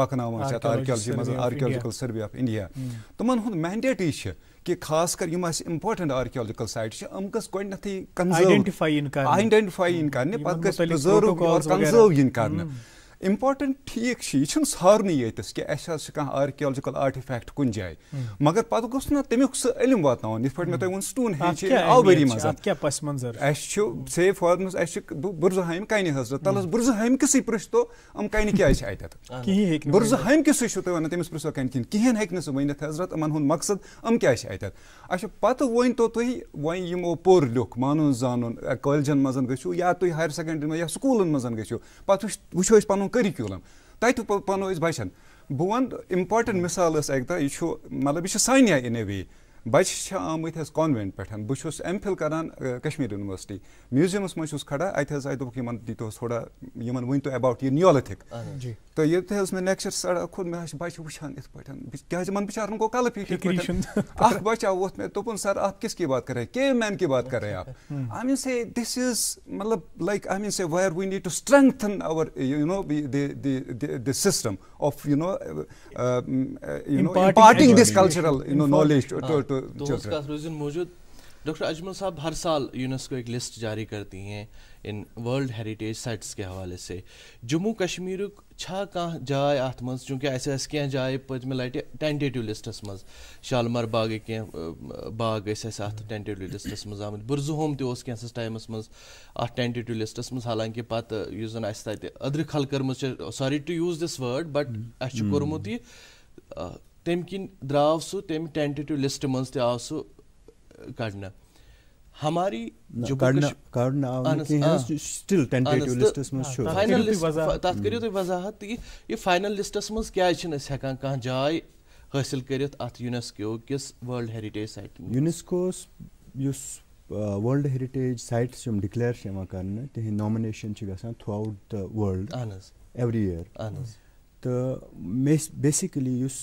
पकन मज आर्कियोलॉजिकल सर्वे ऑफ इंडिया तमन हूं मैंडेट यह कि खास यम इम्पोर्टेंट आर्कियोलॉजिकल साइट अम गई आइडेंटिफाई इन कर اِمپاٹَنٛٹ ٹھیٖک چھِ یہِ چھُنہٕ سارنٕے ییٚتٮ۪س کہِ اَسہِ حظ چھِ کانٛہہ آرکیالجِکَل آرٹِفیکٹ کُنہِ جایہِ مگر پَتہٕ گوٚژھ نہ تَمیُک سُہ علم واتناوُن یِتھ پٲٹھۍ مےٚ تۄہہِ ووٚن سٹون ہیج چھِ آوری منٛز اَسہِ چھُ سیف فارمَس اَسہِ چھِ بُرزٕہامہِ کَنہِ حضرت تَلَس بُرزٕہامہِ کِسٕے پِرٛژھتو یِم کَنہِ کیٛازِ چھِ اَتٮ۪تھ بُرزٕہامہِ کِسٕے چھُو تُہۍ وَنان تٔمِس پِرٛژھو کَنہِ کِہیٖنۍ کِہیٖنۍ ہیٚکہِ نہٕ سُہ ؤنِتھ حضرت یِمَن ہُنٛد مقصد یِم کیٛازِ چھِ اَتٮ۪تھ اَچھا پَتہٕ ؤنۍتو تُہۍ وۄنۍ یِمو پوٚر لیوٚکھ مانُن زانُن کالجَن منٛز گٔژھِو یا تُہۍ ہایر سٮ۪کَنڈرٛی منٛز یا سکوٗلَن منٛز گٔژھِو پَتہٕ وٕچھو أسۍ پَنُن پَنُن کٔرِکیوٗلَم تَتہِ پَنو أسۍ بَچَن بہٕ وَنہٕ اِمپاٹَنٛٹ مِثال ٲس اَکہِ دۄہ یہِ چھُ مطلب یہِ چھِ سانیا اِن اے وے बच्चे छ आमित हज कॉन्वेंट पे बहुत एम फिल कर कश्मीर यूनिवर्सिटी म्यूजियमस मज खड़ा अत दोक दीतो थोड़ा वन तो अबाउट ये नियोलथिक तो ये मैं लेक्चर सड़क खुद मे बच्चे वुचान इत पे क्या मन गो कल बचा वो मे दोपन सर आप किस की बात कर रहे कैम मैन की बात कर रहे आप I mean say this is मतलब like I mean say where we need to strengthen our you know the system of you know you know parting this cultural you know knowledge to दोहस का रोजन मौजूद doctor Ajmal साहब हर साल UNESCO एक list जारी करती हैं इन वर्ल्ड हेरिटेज साइट्स के हवाले से जम्मू कश्मीर छा कह जाए अत मज चूँकि अस कह जाए पे लटि टेंटेटिव लिस्टस मज शालमार बागे कह बाग अत टेंटेटिव लिस्टस मज आम तो तहस टाइमस मज अत टेंटेटिव लिस्टस मज हालांकि पत इस अदर खल कर्म sorry to use this word but अस कर्मुत यह तम किन द्राव सो तम टेंटेटिव लिस्ट मज त आव कड़ना हमारी जो फाइनल लिस्ट वजाहत कि फाइनल लिस्टस मज क्या छिन अस हकान हासिल करियत यूनेस्को किस world heritage site UNESCO world heritage sites declare nomination the world every تہٕ مےٚ بیسِکٔلی یُس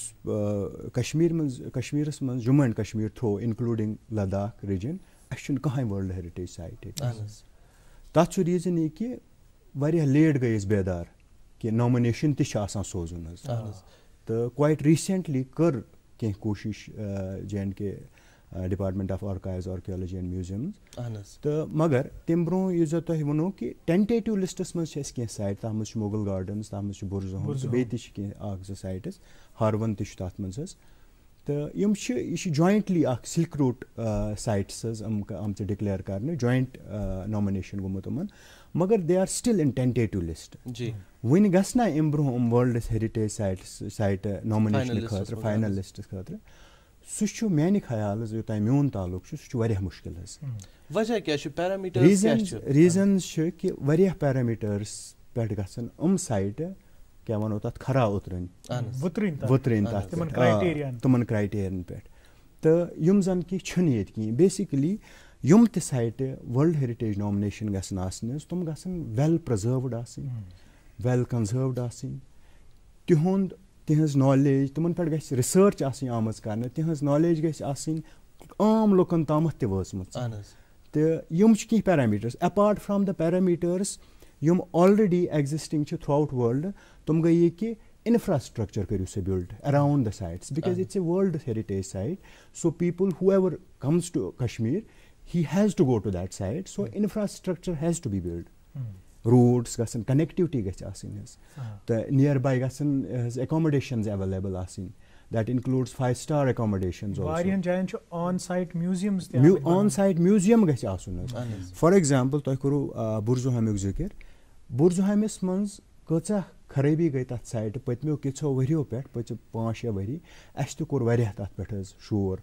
کَشمیٖر منٛز کَشمیٖرَس منٛز Jammu and Kashmir through including Ladakh region اَسہِ چھُنہٕ کٕہٕنۍ وٲرلڈ ہیرِٹیج سایٹ ییٚتہِ تَتھ چھُ ریٖزَن یہِ کہِ واریاہ لیٹ گٔے أسۍ بیدار کہِ نامنیشَن تہِ چھِ آسان سوزُن حظ تہٕ کویِٹ ریٖسٮ۪نٛٹلی کٔر کینٛہہ کوٗشِش J and K department of archives archaeology and museums اہن حظ تہٕ مگر تَمہِ برٛونٛہہ یُس زَن تۄہہِ ووٚنوُ کہِ ٹٮ۪نٹیٹِو لِسٹَس منٛز چھِ اَسہِ کینٛہہ سایٹ تَتھ منٛز چھِ مُغل گاڈنٕز تَتھ منٛز چھِ بُرزہوم بیٚیہِ تہِ چھِ کینٛہہ اَکھ زٕ سایٹٕز ہاروَن تہِ چھُ تَتھ منٛز حظ تہٕ یِم چھِ یہِ چھِ جویِنٛٹلی اَکھ سِلک روٗٹ سایٹٕس حظ یِم آمژٕ ڈِکلیر کَرنہٕ جویِنٛٹ نامنیشَن گوٚمُت یِمَن مگر they are still in tentative list جی وٕنہِ گژھنا اَمہِ برٛونٛہہ یِم وٲلڈٕ ہیرِٹیج سایٹٕس سایٹہٕ نامنیشنہٕ خٲطرٕ فاینَل لِسٹَس خٲطرٕ सु मे ख्याल योत मोन तालुक सु मुश्किल वजह क्या पैरामीटर रीजन कि वह पैरामीटर्स पे गम साइट क्या वो तथा खरा उतरन वतरन तम क्राइटेरियन पे तो यम जन कि ये कहें बेसिकली यम त साइट वर्ल्ड हेरिटेज नॉमिनेशन गसन तुम गसन वेल प्रजर्वड वेल कंजर्वड तिहद तिहज नॉलेज तिमन पे गि रिसर्च आसनी आम कर तिहज नॉलेज गि आसनी आम लुकन तम तजम तो यम कह parameters apart from the parameters यम already existing throughout world तुम गई ये कि infrastructure can you build around the sites because it's a world heritage site so people whoever comes to kashmir he has to go to that site so infrastructure has to be built mm. Roads گژھن connectivity گژھِ آسٕنۍ حظ تہٕ near nearby گژھن حظ accommodations available آسٕنۍ that includes five star accommodations واریاہَن جایَن چھُ آن سایٹ میوٗزیَمٕز تہِ آن سایٹ میوٗزیَم گژھِ آسُن حظ فار ایٚگزامپٕل تۄہہِ کوٚروُ بُرزُہامیُک ذِکِر بُرزُہامِس منٛز کۭژاہ خرٲبی گٔے تَتھ سایٹہِ پٔتمیو کینٛژھو ؤریو پٮ۪ٹھ پٔتۍ پانٛژھ شےٚ ؤری اَسہِ تہِ کوٚر واریاہ تَتھ پٮ۪ٹھ حظ شور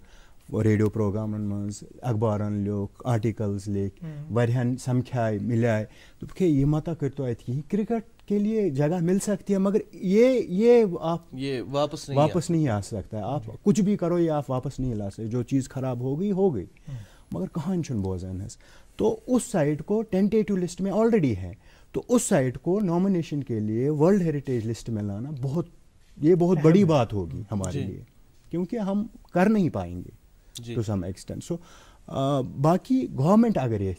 रेडियो प्रोग्रामन मज अखबार लेख आर्टिकल्स लेख हम्म। वहन समख्याय मिलाय दुखे तो ये मत कर तो अत कहीं क्रिकेट के लिए जगह मिल सकती है मगर ये ये आप ये वापस नहीं वापस नहीं आ सकता आप कुछ भी करो ये आप वापस नहीं ला सकते जो चीज़ खराब हो गई हो गई हम्म। मगर कहान चुन बोजान हज तो उस साइट को टेंटेटिव लिस्ट में ऑलरेडी है तो उस साइट को नॉमिनेशन के लिए वर्ल्ड हेरिटेज लिस्ट में लाना बहुत ये बहुत बड़ी बात होगी हमारे लिए क्योंकि हम कर नहीं पाएंगे टू सम एक्सटेंट सो बाकी गवर्मेंट अगर यि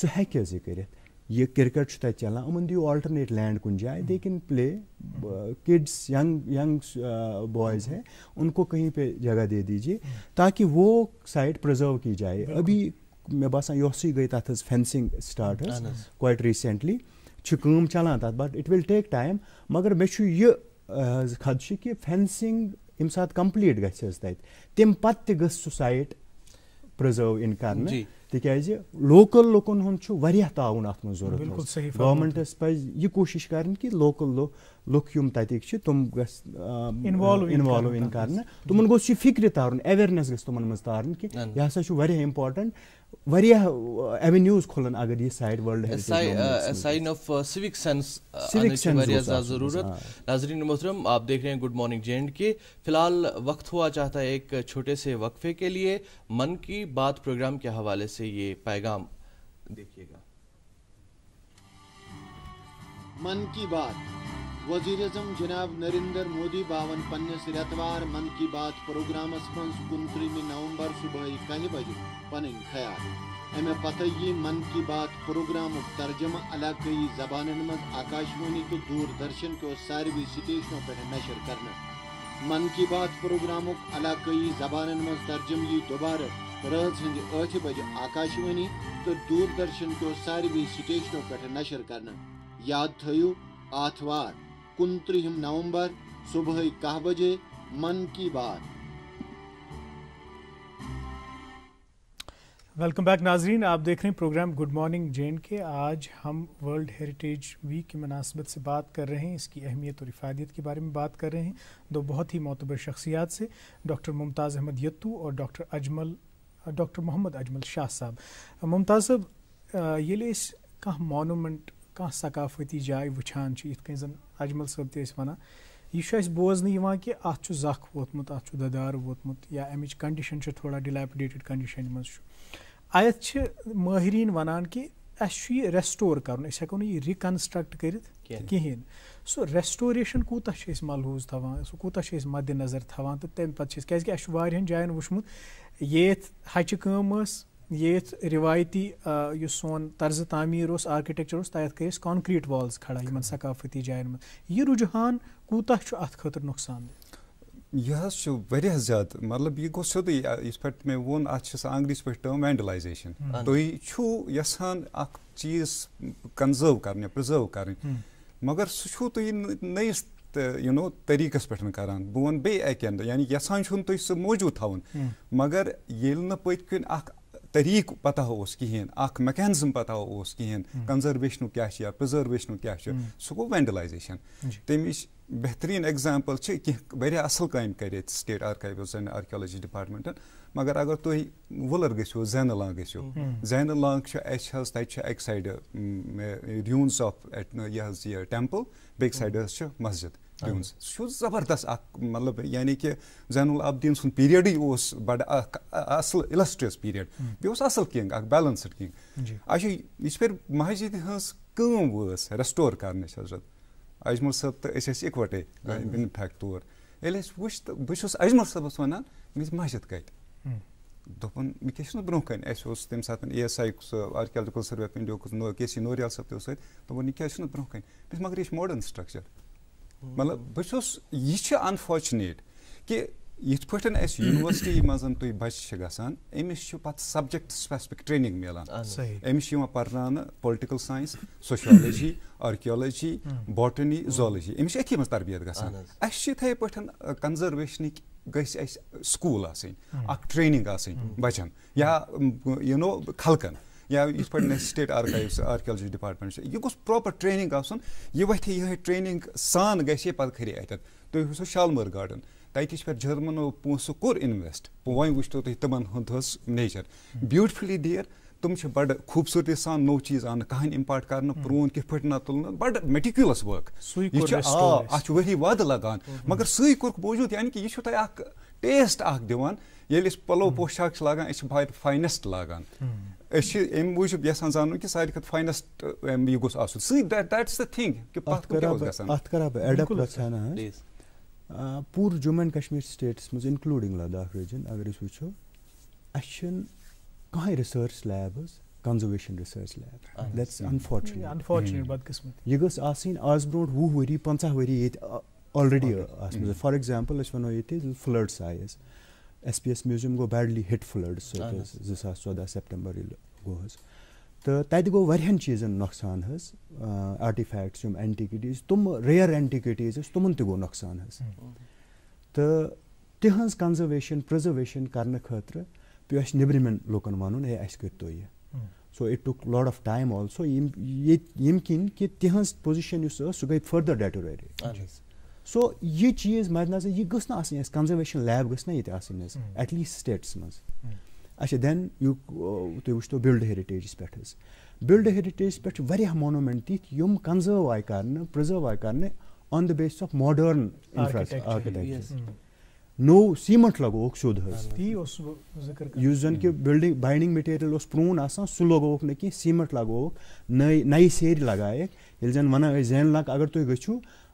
सह हेकि ये करित ये क्रिकेट चलान यमन दिव आल्टरनेट लैंड कुन जाए they can play kids young young boys हैं उनको कहीं पे जगह दे दीजिए हम्म। ताकि वो साइट प्रिजर्व की जाए अभी मैं बसान योस गई तथा फेंसिंग स्टार्ट क्वाइट रिसेंटली चलान तथा but it will take time मगर मे यह uh, कि फेंसिंग यु सात कम्प्लीट गस तम पे गस सो साइट इन कर तिकाज लोकल लुकन हूँ ताउन अत जरूरत गवर्नमेंटस पज कर कि लोकल लुक यु ततिक तुम इन्वॉल्व इन कर तुम गोस यह फिक्र तारन अवेयरनेस गमन मज यह हसा वारिया واریاہ ایٚونیوٗز کھُلن اگر یہِ side world sign of civic sense ज़रूरत नाजरीन मोहतरम आप देख रहे हैं गुड मॉर्निंग जे एंड के फिलहाल वक्त हुआ चाहता है एक छोटे से वक्फे के लिए मन की बात प्रोग्राम के हवाले से ये पैगाम देखिएगा मन की बात वजीर अजम जनाब नरेंद्र मोदी बावन पन्नस सिरतवार मन की बात प्रोग्राम कुंत्री में नवंबर सुबह कह बजे पन ख्याल अम पत मन की बात प्रोग्राम तर्जम इलाकई जबान मज आकाशवाणी तो दूरदर्शन को सारे स्टेशनों पर नशर कर मन की बात प्रोग्राम इलाकई जबान मज तर्जम यी दोबारा रज हज ठ बजे आकाशवाणी तो दूरदर्शन को सारे स्टेशनों पर नशर कर याद थो आथवार उनतीस नवंबर सुबह इक्का बजे मन की बात वेलकम बैक नाजरीन आप देख रहे हैं प्रोग्राम गुड मॉर्निंग जे के आज हम वर्ल्ड हेरिटेज वीक की मुनासबत से बात कर रहे हैं इसकी अहमियत और इफ़ादियत के बारे में बात कर रहे हैं दो बहुत ही मोतबर शख्सियात से डॉक्टर मुमताज़ अहमद यत्तू और डॉक्टर अजमल डॉक्टर मोहम्मद अजमल शाह साहब मुमताज़ साहब ये ले इस کانٛہہ ثقافتی جاے وٕچھان چھِ یِتھ کٔنۍ زَن اجمل صٲب تہِ ٲسۍ وَنان یہِ چھُ اَسہِ بوزنہٕ یِوان کہِ اَتھ چھُ زَکھ ووتمُت اَتھ چھُ دَدار ووتمُت یا اَمِچ کَنڈِشَن چھِ تھوڑا ڈِلیپڈیٹِڈ کَنڈِشَن منٛز چھُ اَتٮ۪تھ چھِ مٲہریٖن وَنان کہِ اَسہِ چھُ یہِ رٮ۪سٹور کَرُن أسۍ ہٮ۪کو نہٕ یہِ رِکَنسٹرٛکٹ کٔرِتھ کِہیٖنۍ سُہ رٮ۪سٹوریشَن کوٗتاہ چھِ أسۍ ملحوٗظ تھاوان سُہ کوٗتاہ چھِ أسۍ مَدِ نظر تھاوان تہٕ تَمہِ پَتہٕ چھِ أسۍ کیٛازِکہِ اَسہِ چھُ واریاہَن جایَن وٕچھمُت ییٚتھۍ ہَچہِ کٲم ٲس ये रिवायती यो सोन तर्ज तामीर आर्किटेक्चर तथ कर कॉन्क्रीट वॉल्स खड़ा इन सकाफती जायन मज यह रुझान कूत नुकसान यह मतलब यह गो सोद मे वो अत पे टर्म वैंडलाइजेशन तुम यसान चीज कंजर्व कर प्रिजर्व कर मगर सह नईस यू नो तरीकस पे करान बह वन बे अकि यानी यसान तुम सह मौजूद थवन मगर ये पत्य तरीक पता हो उस कहें अख पता हो उस कहें हम्म। कंजर्वेशन क्या या प्रिजर्वेशन क्या हम्म। सह गो वैंडलाइजेशन तमिच बेहतरीन एग्जाम्पल कह असल काम कर स्टेट आर्काइवस एंड आर्कियोलॉजी डिपार्टमेंटन मगर अगर तुम तो वुलर गो जैन लांग गो हम्म। जैन लांग तक सैड ड्यूनस ऑफ यह टेम्पल बेक सैड मस्जिद تِہُنٛد سُہ چھُ زَبردَست اَکھ مطلب یعنی کہِ زین العابدیٖن سُنٛد پیٖریڈٕے اوس بَڑٕ اَکھ اَصٕل اِلَسٹریس پیٖریڈ بیٚیہِ اوس اَصٕل کِنٛگ اَکھ بیلَنسٕڈ کِنٛگ اَچھا یہِ چھِ پھِر مسجِد ہٕنٛز کٲم وٲژ ریسٹور کَرنٕچ حضرت اجمل صٲب تہٕ أسۍ ٲسۍ اِکوَٹے اِنفیکٹ تور ییٚلہِ أسۍ وٕچھ تہٕ بہٕ چھُس اجمل صٲبَس وَنان مےٚ چھِ مسجِد کَتہِ دوٚپُن مےٚ کیٛاہ چھُنہٕ برونٛہہ کَنہِ اَسہِ اوس تَمہِ ساتہٕ اے ایس آی سُہ آرکیالجِکَل سٔروے آف اِنڈیاہُک کے سی نوریال صٲب تہِ اوس سۭتۍ دوٚپُن یہِ کیٛازِ چھُنہٕ برونٛہہ کَنہِ مگر یہِ چھِ ماڈٲرٕن سٹرٛکچَر مطلب بہٕ چھُس یہِ چھِ اَنفارچُنیٹ کہِ یِتھ پٲٹھۍ اَسہِ یوٗنیورسٹی منٛز تُہۍ بَچہِ چھِ گژھان أمِس چھُ پَتہٕ سَبجَکٹ سٕپیسفِک ٹرٛینِنٛگ مِلان أمِس چھِ یِوان پَرناونہٕ political science sociology archaeology botany zoology أمِس چھِ أتھی منٛز تربیت گژھان اَسہِ چھِ یِتھَے پٲٹھۍ کَنزٔرویشنٕکۍ گٔژھۍ اَسہِ سکوٗل آسٕنۍ اَکھ ٹرٛینِنٛگ آسٕنۍ بَچَن یا یوٗ نو خلقَن या यِتھ پٲٹھۍ اَسہِ سِٹیٹ آرکایِوٕز آرکیالجی ڈِپاٹمٮ۪نٛٹ چھِ یہِ گوٚژھ پرٛاپَر ٹرٛینِنٛگ آسُن یہِ وَتھِ یِہوٚے ٹرٛینِنٛگ سان گژھِ ہے پَتہٕ کھَرے اَتٮ۪تھ تُہۍ وٕچھو شالمٲر گاڈَن تَتہِ چھِ پٮ۪ٹھ جٔرمَنو پونٛسہٕ کوٚر اِنوٮ۪سٹ وۄنۍ وٕچھتو تُہۍ تِمَن ہُنٛد حظ نیچَر بیوٗٹِفُلی دِیَر تِم چھِ بَڑٕ خوٗبصوٗرتی سان نوٚو چیٖز اَننہٕ کٕہٕنۍ اِمپاٹ کَرنہٕ پرٛون کِتھ پٲٹھۍ نہ تُلنہٕ بَڑٕ میٹِکیوٗلَس ؤرٕک یہِ چھُ آ اَتھ چھُ ؤری وادٕ لَگان مگر سُے کوٚرُکھ موٗجوٗد یعنی کہِ یہِ چھُ تۄہہِ اَکھ ٹیسٹ اَکھ دِوان ییٚلہِ أسۍ پَلو پوشاک چھِ لاگان أسۍ چھِ بَڑٕ فاینٮ۪سٹ لاگان أسۍ چھِ اَمہِ موٗجوٗب یژھان زانُن کہِ ساروی کھۄتہٕ فاینسٹ یہِ گوٚژھ آسُن سُے دیٹ اِز دَ تھِنٛگ کہِ پَتھ کُن کیٛاہ اوس گژھان اَتھ کَرٕ ہا بہٕ ایڈَپ گژھان حظ پوٗرٕ جموں اینٛڈ کَشمیٖر سٹیٹَس منٛز اِنکلوٗڈِنٛگ لداخ ریٖجَن اگر أسۍ وٕچھو اَسہِ چھِنہٕ کٕہٕنۍ رِسٲرٕچ لیب حظ کَنزٔرویشَن رِسٲرٕچ لیب دیٹٕس اَنفارچُنیٹ اَنفارچُنیٹ بَدقٕسمت یہِ گٔژھ آسٕنۍ آز برونٛٹھ وُہ ؤری پنٛژاہ ؤری ییٚتہِ آلریڈی آسمٕژ فار ایٚگزامپٕل أسۍ وَنو ییٚتہِ فٕلڈٕس آیہِ اَسہِ ایس میوٗزیَم گوٚو بَڈلی ہِٹ فٕلڈٕس سۭتۍ حظ زٕ ساس ژۄداہ سٮ۪پٹمبَر ییٚلہِ گوٚو حظ تہٕ تَتہِ گوٚو واریاہَن چیٖزَن نۄقصان حظ آٹِفیکٹٕس یِم اینٹِکِٹیٖز تِم رِیَر اینٹِکِٹیٖز ٲسۍ تِمَن تہِ گوٚو نۄقصان حظ تہٕ تِہٕنٛز کَنزٔرویشَن پِرٛزٔرویشَن کَرنہٕ خٲطرٕ پیٚو اَسہِ نیٚبرِمٮ۪ن لُکَن وَنُن ہے اَسہِ کٔرۍ تو یہِ so it took lot of time also ییٚمہِ ییٚتہِ ییٚمہِ کِنۍ کہِ تِہٕنٛز پُزِشَن یُس ٲس سُہ گٔے فٔردَر ڈیٹوریٹ सो यह चीज़ मद नजर यह गई कंजर्वेशन लैब गई ये एटलीस्ट स्टेट्स मं अच्छा देन यू तुम वो बिल्ड हेरिटेज पे बिल्ड हेरीटेज पे मोनूमेंट तिथ यम कंजर्व आय कर प्रिजर्व आय कर on the basis of modern architecture नोव सीमेंट लगोक सिोद बिल्डिंग बाइंडिंग मटेरियल प्रोन सह लगोक नीमेंट लगोक नई नई सेर लगायक ये जन वन जैन लक अगर तुम तो गु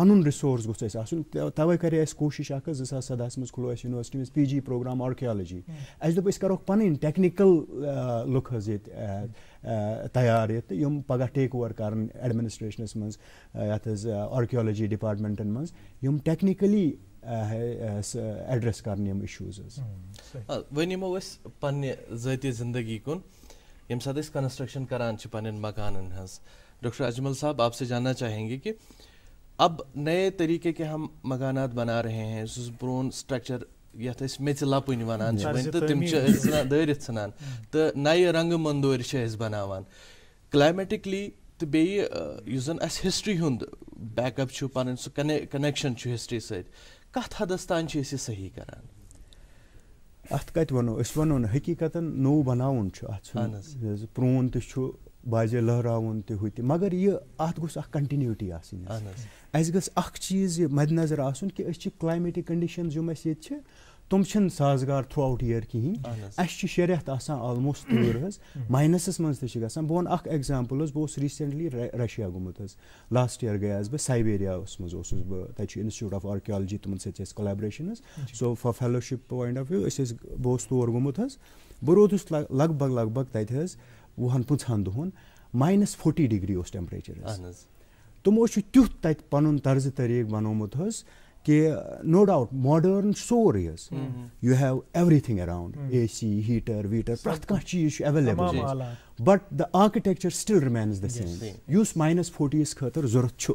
پَنُن رِسورٕس گوٚژھ اَسہِ آسُن تَوَے کَرے اَسہِ کوٗشِش اَکھ حظ زٕ ساس سَدہَس منٛز کھُلو اَسہِ یونیورسٹی منٛز پی جی پرٛوگرام آرکیالجی اَسہِ دوٚپ أسۍ کَرہوکھ پَنٕنۍ ٹٮ۪کنِکَل لُکھ حظ ییٚتہِ تیار ییٚتہِ یِم پَگاہ ٹیک اوٚوَر کَرَن اٮ۪ڈمِنِسٹرٛیشنَس منٛز یَتھ حظ آرکیالجی ڈِپاٹمٮ۪نٛٹَن منٛز یِم ٹٮ۪کنِکٔلی اٮ۪ڈرٮ۪س کَرنہٕ یِم اِشوٗز حظ وۄنۍ یِمو أسۍ پنٛنہِ ذٲتی زندگی کُن ییٚمہِ ساتہٕ أسۍ کَنسٹرٛکشَن کَران چھِ پنٛنٮ۪ن مکانَن ہٕنٛز ڈاکٹر اجمل صاحب آپ سے جاننا چاہیں گے کہِ अब नए तरीके के हम मकानात बना रहे हैं ब्रोन स्ट्रक्चर यथ मेच लपन वन तम दरित सन तो नए रंग मंदोर बनान क्लाइमेटिकली तो बेन अस हिस्ट्री हूं बैकअप पे सह कनेक्शन हिस्ट्री सत हदस तान सही कर अत कत वनो वनो हकीकत नो बना हाँ, प्रोन तुम बाजे लहरावुन तो हूँ मगर यह अत ग कंटिन्यूटी आस ग चीज मद नजर कि क्लाइमेटिक कंडीशन जो ये तुम साजगार थ्रू आउट ईयर कहें शे शरियत आलमोस्ट तौर माइनसस मज ग एग्जामपल वन बहुत रिसेंटली रशिया गुमत लास्ट ईयर गया बहुत साइबेरिया मज बह आफ आर्कियोलॉजी तुम सोलबरेशन so for fellowship point of view बहुत तौर गुमत बह रोद लग भग लग भग तथा وُہن پٕنٛژٕہن دۄہن ماینس فوٹی ڈِگری اوس ٹٮ۪مپریچر حظ تِمو چھُ تیُتھ تَتہِ پَنُن طرزٕ طریٖقہٕ بَنومُت حظ کہِ نو ڈاوُٹ ماڈٲرٕن چھُ سورُے حظ you have everything around A C heater water پرٛٮ۪تھ کانٛہہ چیٖز چھُ available but the architecture still remains the same یُس ماینس فوٹیٖیَس خٲطرٕ ضوٚرَتھ چھُ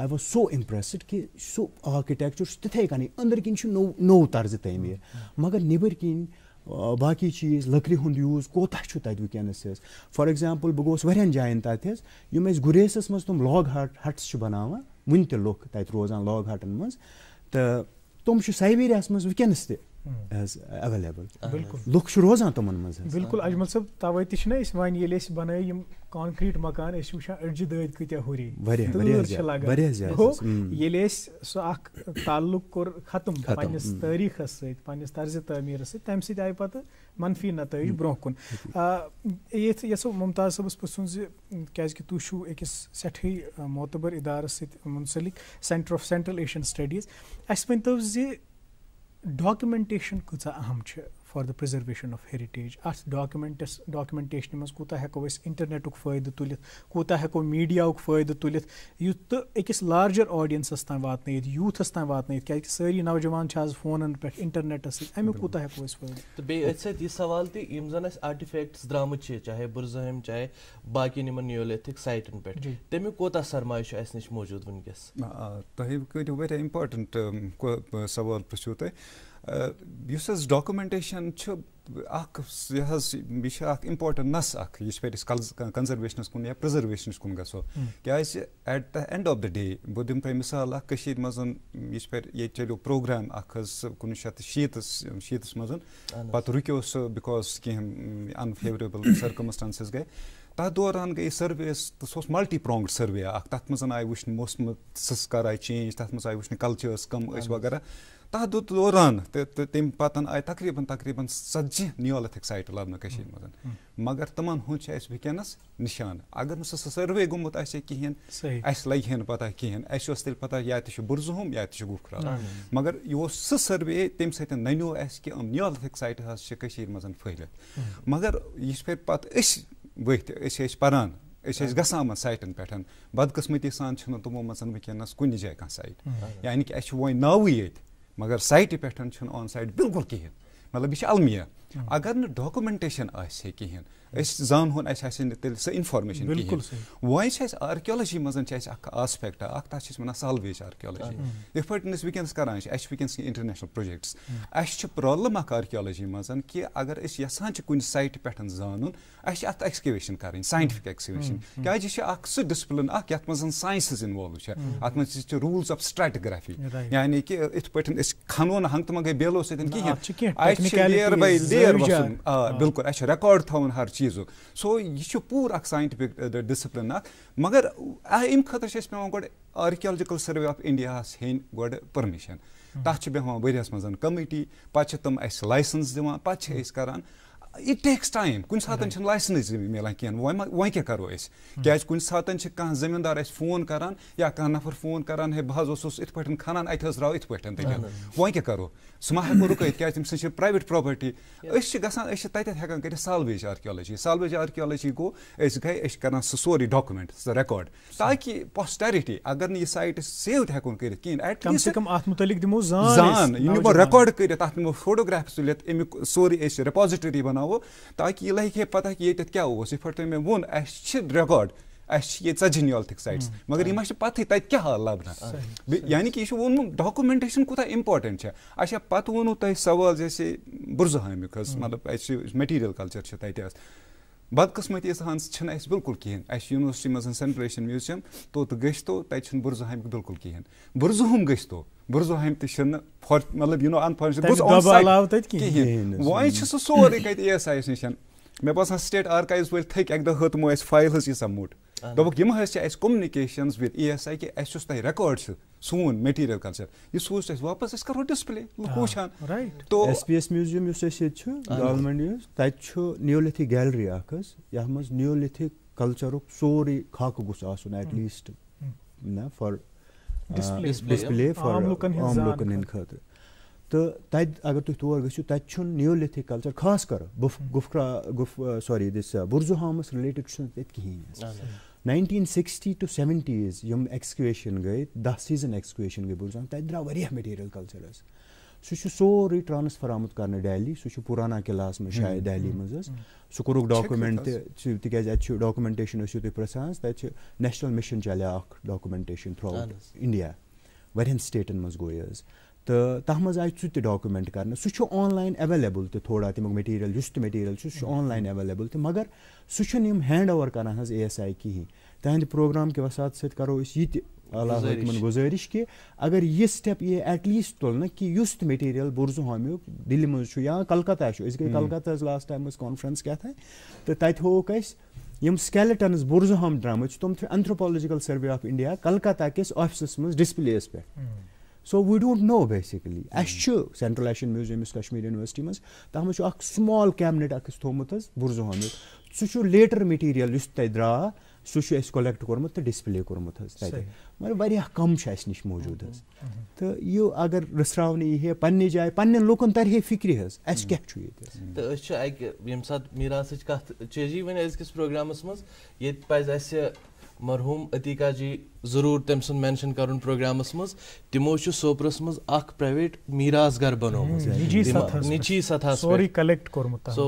آی واز سو اِمپرٛسٕڈ کہِ سُہ آرکِٹیکچر چھُ تِتھَے کٔنی أنٛدٕرۍ کِنۍ چھُ نوٚو نوٚو طرزٕ تعمیٖر مگر نیٚبٕرۍ کِنۍ باقی چیٖز لٔکرِ ہُنٛد یوٗز کوتاہ چھُ تَتہِ وٕنکٮ۪نَس حظ فار ایٚگزامپٕل بہٕ گوس واریاہَن جایَن تَتہِ حظ یِم اَسہِ گُریسَس منٛز تِم لاگ ہَٹ ہَٹٕس چھِ بَناوان وٕنہِ تہِ لُکھ تَتہِ روزان لاگ ہَٹَن منٛز تہٕ تِم چھِ سایبیریاہَس منٛز وٕنکٮ۪نَس تہِ ایز ایویلیبل بِلکُل لُکھ چھِ روزان تِمَن منٛز بِلکُل اجمل صٲب تَوَے تہِ چھِنہ أسۍ وۄنۍ ییٚلہِ أسۍ بَنٲے یِم کانکریٖٹ مکان أسۍ چھِ وٕچھان أڑجہِ دٲدۍ کۭتیٛاہ ہُری چھِ لَگان ییٚلہِ أسۍ سُہ اَکھ تعلُق کوٚر ختم پنٛنِس تٲریٖخَس سۭتۍ پنٛنِس طرزِ تعمیٖرَس سۭتۍ تَمہِ سۭتۍ آے پَتہٕ منفی نتٲیج برونٛہہ کُن ییٚتھ یَژھو ممتاز صٲبَس پرٛژھُن زِ کیٛازِکہِ تُہۍ چھُو أکِس سٮ۪ٹھٕے معتبر اِدارَس سۭتۍ مُنسلِک centre of central Asian studies اَسہِ ؤنۍتو زِ ڈاکِمٮ۪نٹیشَن کۭژاہ اہم چھِ for the preservation of heritage اَتھ ڈاکِمٮ۪نٛٹَس ڈاکِمٮ۪نٛٹیشنہِ منٛز کوٗتاہ ہٮ۪کو أسۍ اِنٹَرنٮ۪ٹُک فٲیدٕ تُلِتھ کوٗتاہ ہٮ۪کو میٖڈیاہُک فٲیدٕ تُلِتھ یُتھ تہٕ أکِس لارجَر آڈیَنسَس تام واتنٲیِتھ یوٗتھَس تام واتنٲیِتھ کیٛازِکہِ سٲری نوجوان چھِ آز فونَن پٮ۪ٹھ اِنٹَرنٮ۪ٹَس سۭتۍ اَمیُک کوٗتاہ ہٮ۪کو أسۍ فٲیدٕ تہٕ بیٚیہِ أتھۍ سۭتۍ یہِ سوال تہِ یِم زَن اَسہِ آٹِفیکٹٕس درٛامٕتۍ چھِ چاہے بُرزٲہِم چاہے باقیَن یِمَن نیولِتھِک سایٹَن پٮ۪ٹھ تَمیُک کوتاہ سرمایہِ چھُ اَسہِ نِش موٗجوٗد وٕنکٮ۪س تۄہہِ کٔرِو واریاہ اِمپاٹَنٛٹ سوال پرٛژھِو تۄہہِ یُس حظ ڈاکومٮ۪نٹیشَن چھُ اَکھ یہِ حظ یہِ چھِ اَکھ اِمپاٹَنٛٹ نَس اَکھ یہِ چھِ پٮ۪ٹھ أسۍ کَنزَرویشنَس کُن یا پِرٛزٔرویشنَس کُن گژھو کیٛازِ at the end of the day بہٕ دِمہٕ تۄہہِ مِثال اَکھ کٔشیٖرِ منٛز یہِ چھِ پٮ۪ٹھ ییٚتہِ چلیو پرٛوگرام اَکھ حظ کُنوُہ شیٚتھ تہٕ شیٖتَس شیٖتَس منٛز پَتہٕ رُکیو سُہ بِکاز کینٛہہ اَنفیوریبٕل سٔرکمسٹانسِز گٔے تَتھ دوران گٔے سٔروے ٲس تہٕ سُہ اوس مَلٹی پرٛونٛگڈ سٔروے اَکھ تَتھ منٛز آیہِ وٕچھنہٕ موسمہٕ سٕسکر آیہِ چینٛج تَتھ منٛز آیہِ وٕچھنہٕ کَلچٲرٕس کَم ٲسۍ وغیرہ तह दुत दौरान तम पतन आए तकरीबन तकरीबन झत्जि नियोलिथिक साइट लबन मज मगर तमन हूँ वस निशान अगर ना सो सर्वे गोमुत आहन अस लगे पता कहें अस तेल पता या तो बुरजुम या तो गुफरा मगर यह सह सर्वे तम सत सनो कि नियोलिथिक साइट हर मज फलित मगर यह फिर पत् वे पान अस साइटन पे बदकस्मती सान तमो मन वस कुन जाए कह साइट यानी कि अच्छे वो नावे ये मगर साइट पे आन साइट बिल्कुल कहें मतलब यह अलमिया हम्म। अगर नॉकुमेंटेशन आ कहें أسۍ زانہون اَسہِ آسہِ نہٕ تیٚلہِ سۄ اِنفارمیشَن کِہیٖنۍ وۄنۍ چھِ اَسہِ آرکیالجی منٛز چھِ اَسہِ اَکھ آسپٮ۪کٹ اَکھ تَتھ چھِ أسۍ وَنان سالویج آرکیالجی یِتھ پٲٹھۍ أسۍ وٕنکٮ۪نَس کَران چھِ اَسہِ چھِ وٕنکٮ۪نَس کینٛہہ اِنٹَرنیشنَل پرٛوجَکٹٕس اَسہِ چھِ پرٛابلِم اَکھ آرکیالجی منٛز کہِ اگر أسۍ یَژھان چھِ کُنہِ سایٹہِ پٮ۪ٹھ زانُن اَسہِ چھِ اَتھ ایٚکسکِویشَن کَرٕنۍ ساینٹِفِک ایٚکسکِویشَن کیٛازِ یہِ چھِ اَکھ سُہ ڈِسپٕلِن اَکھ یَتھ منٛز ساینسٕز اِنوالو چھِ اَتھ منٛز چھِ روٗلٕز آف سٹرٛیٹِگرٛافی یعنی کہِ یِتھ پٲٹھۍ أسۍ کھَنو نہٕ ہنٛگتہٕ منٛگَے بیلو سۭتۍ کِہیٖنۍ اَسہِ چھِ لیر باے لیر وَسُن آ بِلکُل اَسہِ چھُ رٮ۪کارڈ تھاوُن ہر चीज़ों सो यह पूरा अ साइंटिफिक डिसिप्लिन मगर अम खुद पे गो सर्वे ऑफ इंडिया हेन गो पर्मिशन तथा पे वर मज कमिटी पे तम लाइसेंस दिवान पे हम्म। कर इट टेक्स टाइम कुन सात लाइसेंस मिलान कहें वह क्या करो क्या कुन सात कह जमींदार फोन करान या कह नफर फोन करान हे बहुत इत पे खान अत राव इत पे दलिल वह क्या करो सह हेको रुकत क्या तम सी प्राइवेट प्रापर्टी तथा हेकान कर सालवेज आर्कियोलॉजी सालवेज आर्कियोलॉजी गो गए कर सोरी डॉक्यूमेंट सह रिकॉर्ड ताकि पोस्टेरिटी अगर यह साइट सेव हेको कर कम से कम अत मुतलिक दमो जान यह रिकॉर्ड कर फोटोग्राफ्स तुलित अमुक सोरी रिपोजिटरी बनाओ ہاوو تاکہِ یہِ لَگہِ ہے پَتہ کہِ ییٚتٮ۪تھ کیٛاہ اوس یِتھ پٲٹھۍ تۄہہِ مےٚ ووٚن اَسہِ چھِ رٮ۪کاڈ اَسہِ چھِ ییٚتہِ ژَتجی نیالتھِک سایٹٕس مگر یہِ ما چھِ پَتہٕ تَتہِ کیٛاہ آو لَبنہٕ یعنی کہِ یہِ چھُ ووٚنمُت ڈاکومٮ۪نٹیشَن کوٗتاہ اِمپاٹَنٹ چھےٚ اَچھا پَتہٕ ووٚنوٕ تۄہہِ سوال جیسے بُرزٕہامیُک حظ مطلب اَسہِ چھِ میٹیٖریَل کَلچَر چھِ تَتہِ حظ बदकस्मती अस बिल्कुल कहें यूनिवर्सिटी मज सेंट्रेशन म्यूजियम तोत गो तुम बुरजुहम बिल्कुल कहें बुरजुहम गो बुरजुहम तौर मतलब यू नो अनफॉर्चुनेट वन सह सोरे एस आई यस नशन मे बसान स्टेट आर्काइव्स वाल थक अक दह हतमो फाइल यह मोट दम हम communication with E S I कि अस तक रिकॉर्ड सोन मटीरियल कल्चर यह सोच वापस करो डिस्प्ले वन तो S P S museum government neolithic gallery अज न्योलिथिक कल्चर सोरे खाक गुन at least for display for लुकन हम खुद तो अगर तुम तौर गुन न्योलिथिक कल्चर खास कर गुफ गुफ सॉरी दिस बुर्जुहामस रिलेटेड तथा कहीं 1960 टु सेभेन्टिज यम एक्सक्युएसन गए दह सीजन एक्सक्युएसन गए बہٕ زان تَتہِ درٛاو واریاہ میٹیٖریَل کَلچَرَس سُہ چھُ سورُے ٹرٛانسفَر آمُت کَرنہٕ دہلی سُہ چھُ پُرانا قِلعس منٛز شاید دہلی منٛز حظ سُہ کوٚرُکھ ڈاکوٗمٮ۪نٛٹ تہِ تِکیٛازِ اَتہِ چھُ ڈاکوٗمٮ۪نٹیشن ٲسِو تُہۍ پرٛژھان حظ تَتہِ چھُ نیشنَل مِشن چَلیو اَکھ ڈاکوٗمٮ۪نٹیشن تھرٛوٗ آوُٹ اِنڈیا واریاہَن سٹیٹَن منٛز گوٚو یہِ حظ तो तथ मज आए सह कर सह ऑनलाइन एवेलेबल तो थोड़ा तमिक मटीरियल यु मटेरियल ऑनलाइन एवेलेबल तो मगर सह हैंड ओवर कर ए एस आई कहें तहद प्रोग्राम के वसात सत करो अलाहन गुजारिश कि अगर यह स्टेप ये एटलीस्ट तुल कि मटीरियल मटेरियल बुर्जु दिल्ली मज या कलकत्ता गई लास्ट टाइम कॉन्फ्रेंस क्या तो तत होक यम स्केलेटन्स बुर्जुहाम तुम थे anthropological survey of India Calcutta किस ऑफिस मज डिस्प्लेस पे سو وی ڈونٹ نو بیسِکلی اَسہِ چھُ سٮ۪نٹرٛل ایشیَن میوٗزیَم یُس کشمیٖر یوٗنیورسٹی منٛز تَتھ منٛز چھُ اَکھ سُمال کیبنِٹ اَکھ اَسہِ تھوٚومُت حظ بُرزُہانُک سُہ چھُ لیٹَر میٹیٖریَل یُس تۄہہِ درٛاو سُہ چھُ اَسہِ کۄلٮ۪کٹ کوٚرمُت تہٕ ڈِسپٕلے کوٚرمُت حظ تَتہِ مگر واریاہ کَم چھُ اَسہِ نِش موٗجوٗد حظ تہٕ یہِ اگر رٔژھراونہٕ یی ہے پنٛنہِ جایہِ پنٛنٮ۪ن لُکَن تَرِ ہے فِکرِ حظ اَسہِ کیٛاہ چھُ ییٚتہِ حظ تہٕ أسۍ چھِ اَکہِ ییٚمہِ ساتہٕ میٖراسٕچ کَتھ چیٖزی وۄنۍ أزکِس پرٛوگرامَس منٛز ییٚتہِ پَزِ اَسہِ मरहूम अतीका जी जरूर तम सुन मेंशन कर प्रोग्रामस मज तिमो छु सोप्रस मज अख प्राइवेट मीरास घर बनोमुत निची सथा सॉरी कलेक्ट करमुत सो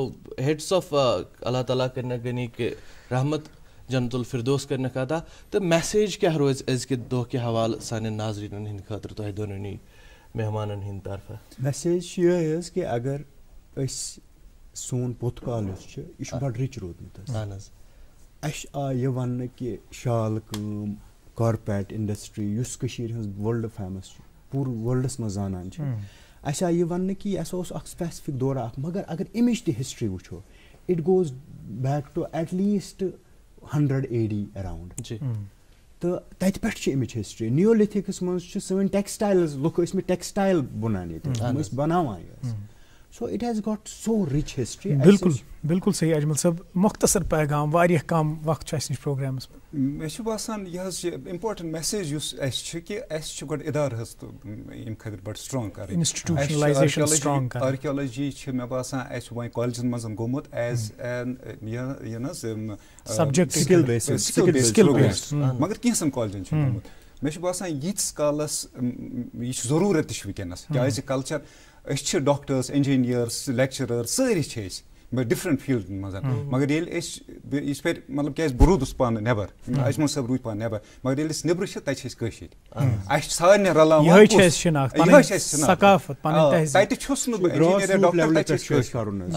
हेड्स ऑफ अल्लाह ताला करना गनी के रहमत जनतुल फिरदोस करने का तो मैसेज क्या रोज अज के दो के हवाल सान नाजरीन हिंद खतर तो दोनों मेहमान हिंद तरफ मैसेज ये कि अगर सोन पोत पाल बड़ रिच रूदमुत اَسہِ آو یہِ وَننہٕ کہِ شال کٲم کارپیٹ اِنڈَسٹِرٛی یُس کٔشیٖرِ ہٕنٛز وٲلڈٕ فیمَس چھِ پوٗرٕ وٲلڈَس منٛز زانان چھِ اَسہِ آو یہِ وَننہٕ کہِ اَسہِ اوس اَکھ سٕپیسِفِک دورا اَکھ مگر اگر اَمِچ تہِ ہِسٹِرٛی وٕچھو it goes back to at least hundred A D around تہٕ تَتہِ پٮ۪ٹھ چھِ اَمِچ ہِسٹِرٛی نیولِتھِکَس منٛز چھِ سٲنۍ ٹٮ۪کٕسٹایلٕز لُکھ ٲسۍمٕتۍ ٹٮ۪کٕسٹایل بُنان ییٚتہِ تِم ٲسۍ بَناوان یہِ ٲسۍ so it has got so rich history बिल्कुल بِلکُل صحیح اجمل صٲب مۄختصر پیغام واریاہ کم وقت چھُ اَسہِ نِش پروگرامَس منٛز مےٚ چھُ باسان یہِ حظ چھِ اِمپاٹَنٹ میسیج یُس اَسہِ چھُ کہِ اَسہِ چھُ گۄڈٕ اِدارٕ حظ ییٚمہِ خٲطرٕ بَڑٕ سٹرانٛگ کَرٕنۍ آرکیالجی چھِ مےٚ باسان اَسہِ وۄنۍ کالجَن منٛز گوٚمُت ایز این یہِ نہ حظ مگر کینٛژھن کالجَن چھُ گوٚمُت مےٚ چھُ باسان ییٖتِس کالَس یہِ چھِ ضروٗرت تہِ چھِ وٕنکٮ۪نَس کیٛازِ کَلچَر أسۍ چھِ ڈاکٹٲرٕس اِنجیٖنیٲرٕس لیکچرٲرٕس سٲری چھِ أسۍ ڈِفرنٛٹ فیٖلڈَن منٛز مگر ییٚلہِ أسۍ یِژ پھِر مطلب کیٛازِ بہٕ روٗدُس پانہٕ نٮ۪بر اجمل صٲب روٗدۍ پانہٕ نٮ۪بر مگر ییٚلہِ أسۍ نٮ۪برٕ چھِ تَتہِ چھِ أسۍ کٲشِر اَسہِ چھِ سارنٕے رَلاوان یِہوے چھِ اَسہِ شِناخت یِہوے چھِ اَسہِ ثقافت تَتہِ چھُس نہٕ بہٕ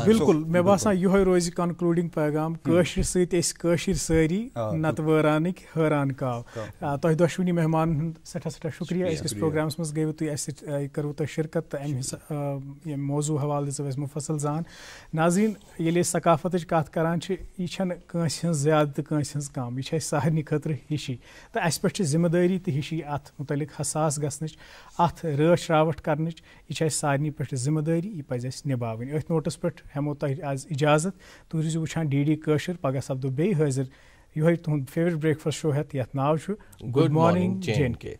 بِلکُل مےٚ باسان یِہوے روزِ کَنکلوٗڈِنٛگ پیغام کٲشرِ سۭتۍ أسۍ کٲشِر سٲری نَتہٕ وٲرانٕکۍ حٲران کاو تۄہہِ دۄشوٕنی مہمانن ہُنٛد سٮ۪ٹھاہ سٮ۪ٹھاہ شُکریہ أزکِس پرٛوگرامَس منٛز گٔیوٕ تُہۍ اَسہِ سۭتۍ کٔروٕ تۄہہِ شِرکت تہٕ اَمہِ حِساب ییٚمہِ موضوع حوالہٕ دِژوٕ اَسہِ مُفصل زان ناظریٖن ییٚلہِ أسۍ ثقافتٕچ کَتھ کران چھِ یہِ چھَنہٕ کٲنٛسہِ ہٕنٛز زیادٕ تہٕ کٲنٛسہِ ہٕنٛز کَم یہِ چھِ اَسہِ سارنٕے خٲطرٕ ہِشی تہٕ اَسہِ پٮ۪ٹھ چھِ ذِمہٕ دٲری تہِ ہِشی اَتھ متعلق حساس گژھنٕچ اَتھ رٲچھ راوٹھ کرنٕچ یہِ چھِ اَسہِ سارنٕے پٮ۪ٹھ ذِمہٕ دٲری یہِ پَزِ اَسہِ نِباوٕنۍ أتھۍ نوٹَس پٮ۪ٹھ ہٮ۪مو تۄہہِ آز اِجازت تُہۍ روٗزِو وٕچھان ڈی ڈی کٲشِر پگاہ سَپدو بیٚیہِ حٲضِر یِہوٚے تُہُنٛد فیورِٹ برٛیکفاسٹ شو ہٮ۪تھ یَتھ ناو چھُ گُڈ مارنِنٛگ جے اینٛڈ کے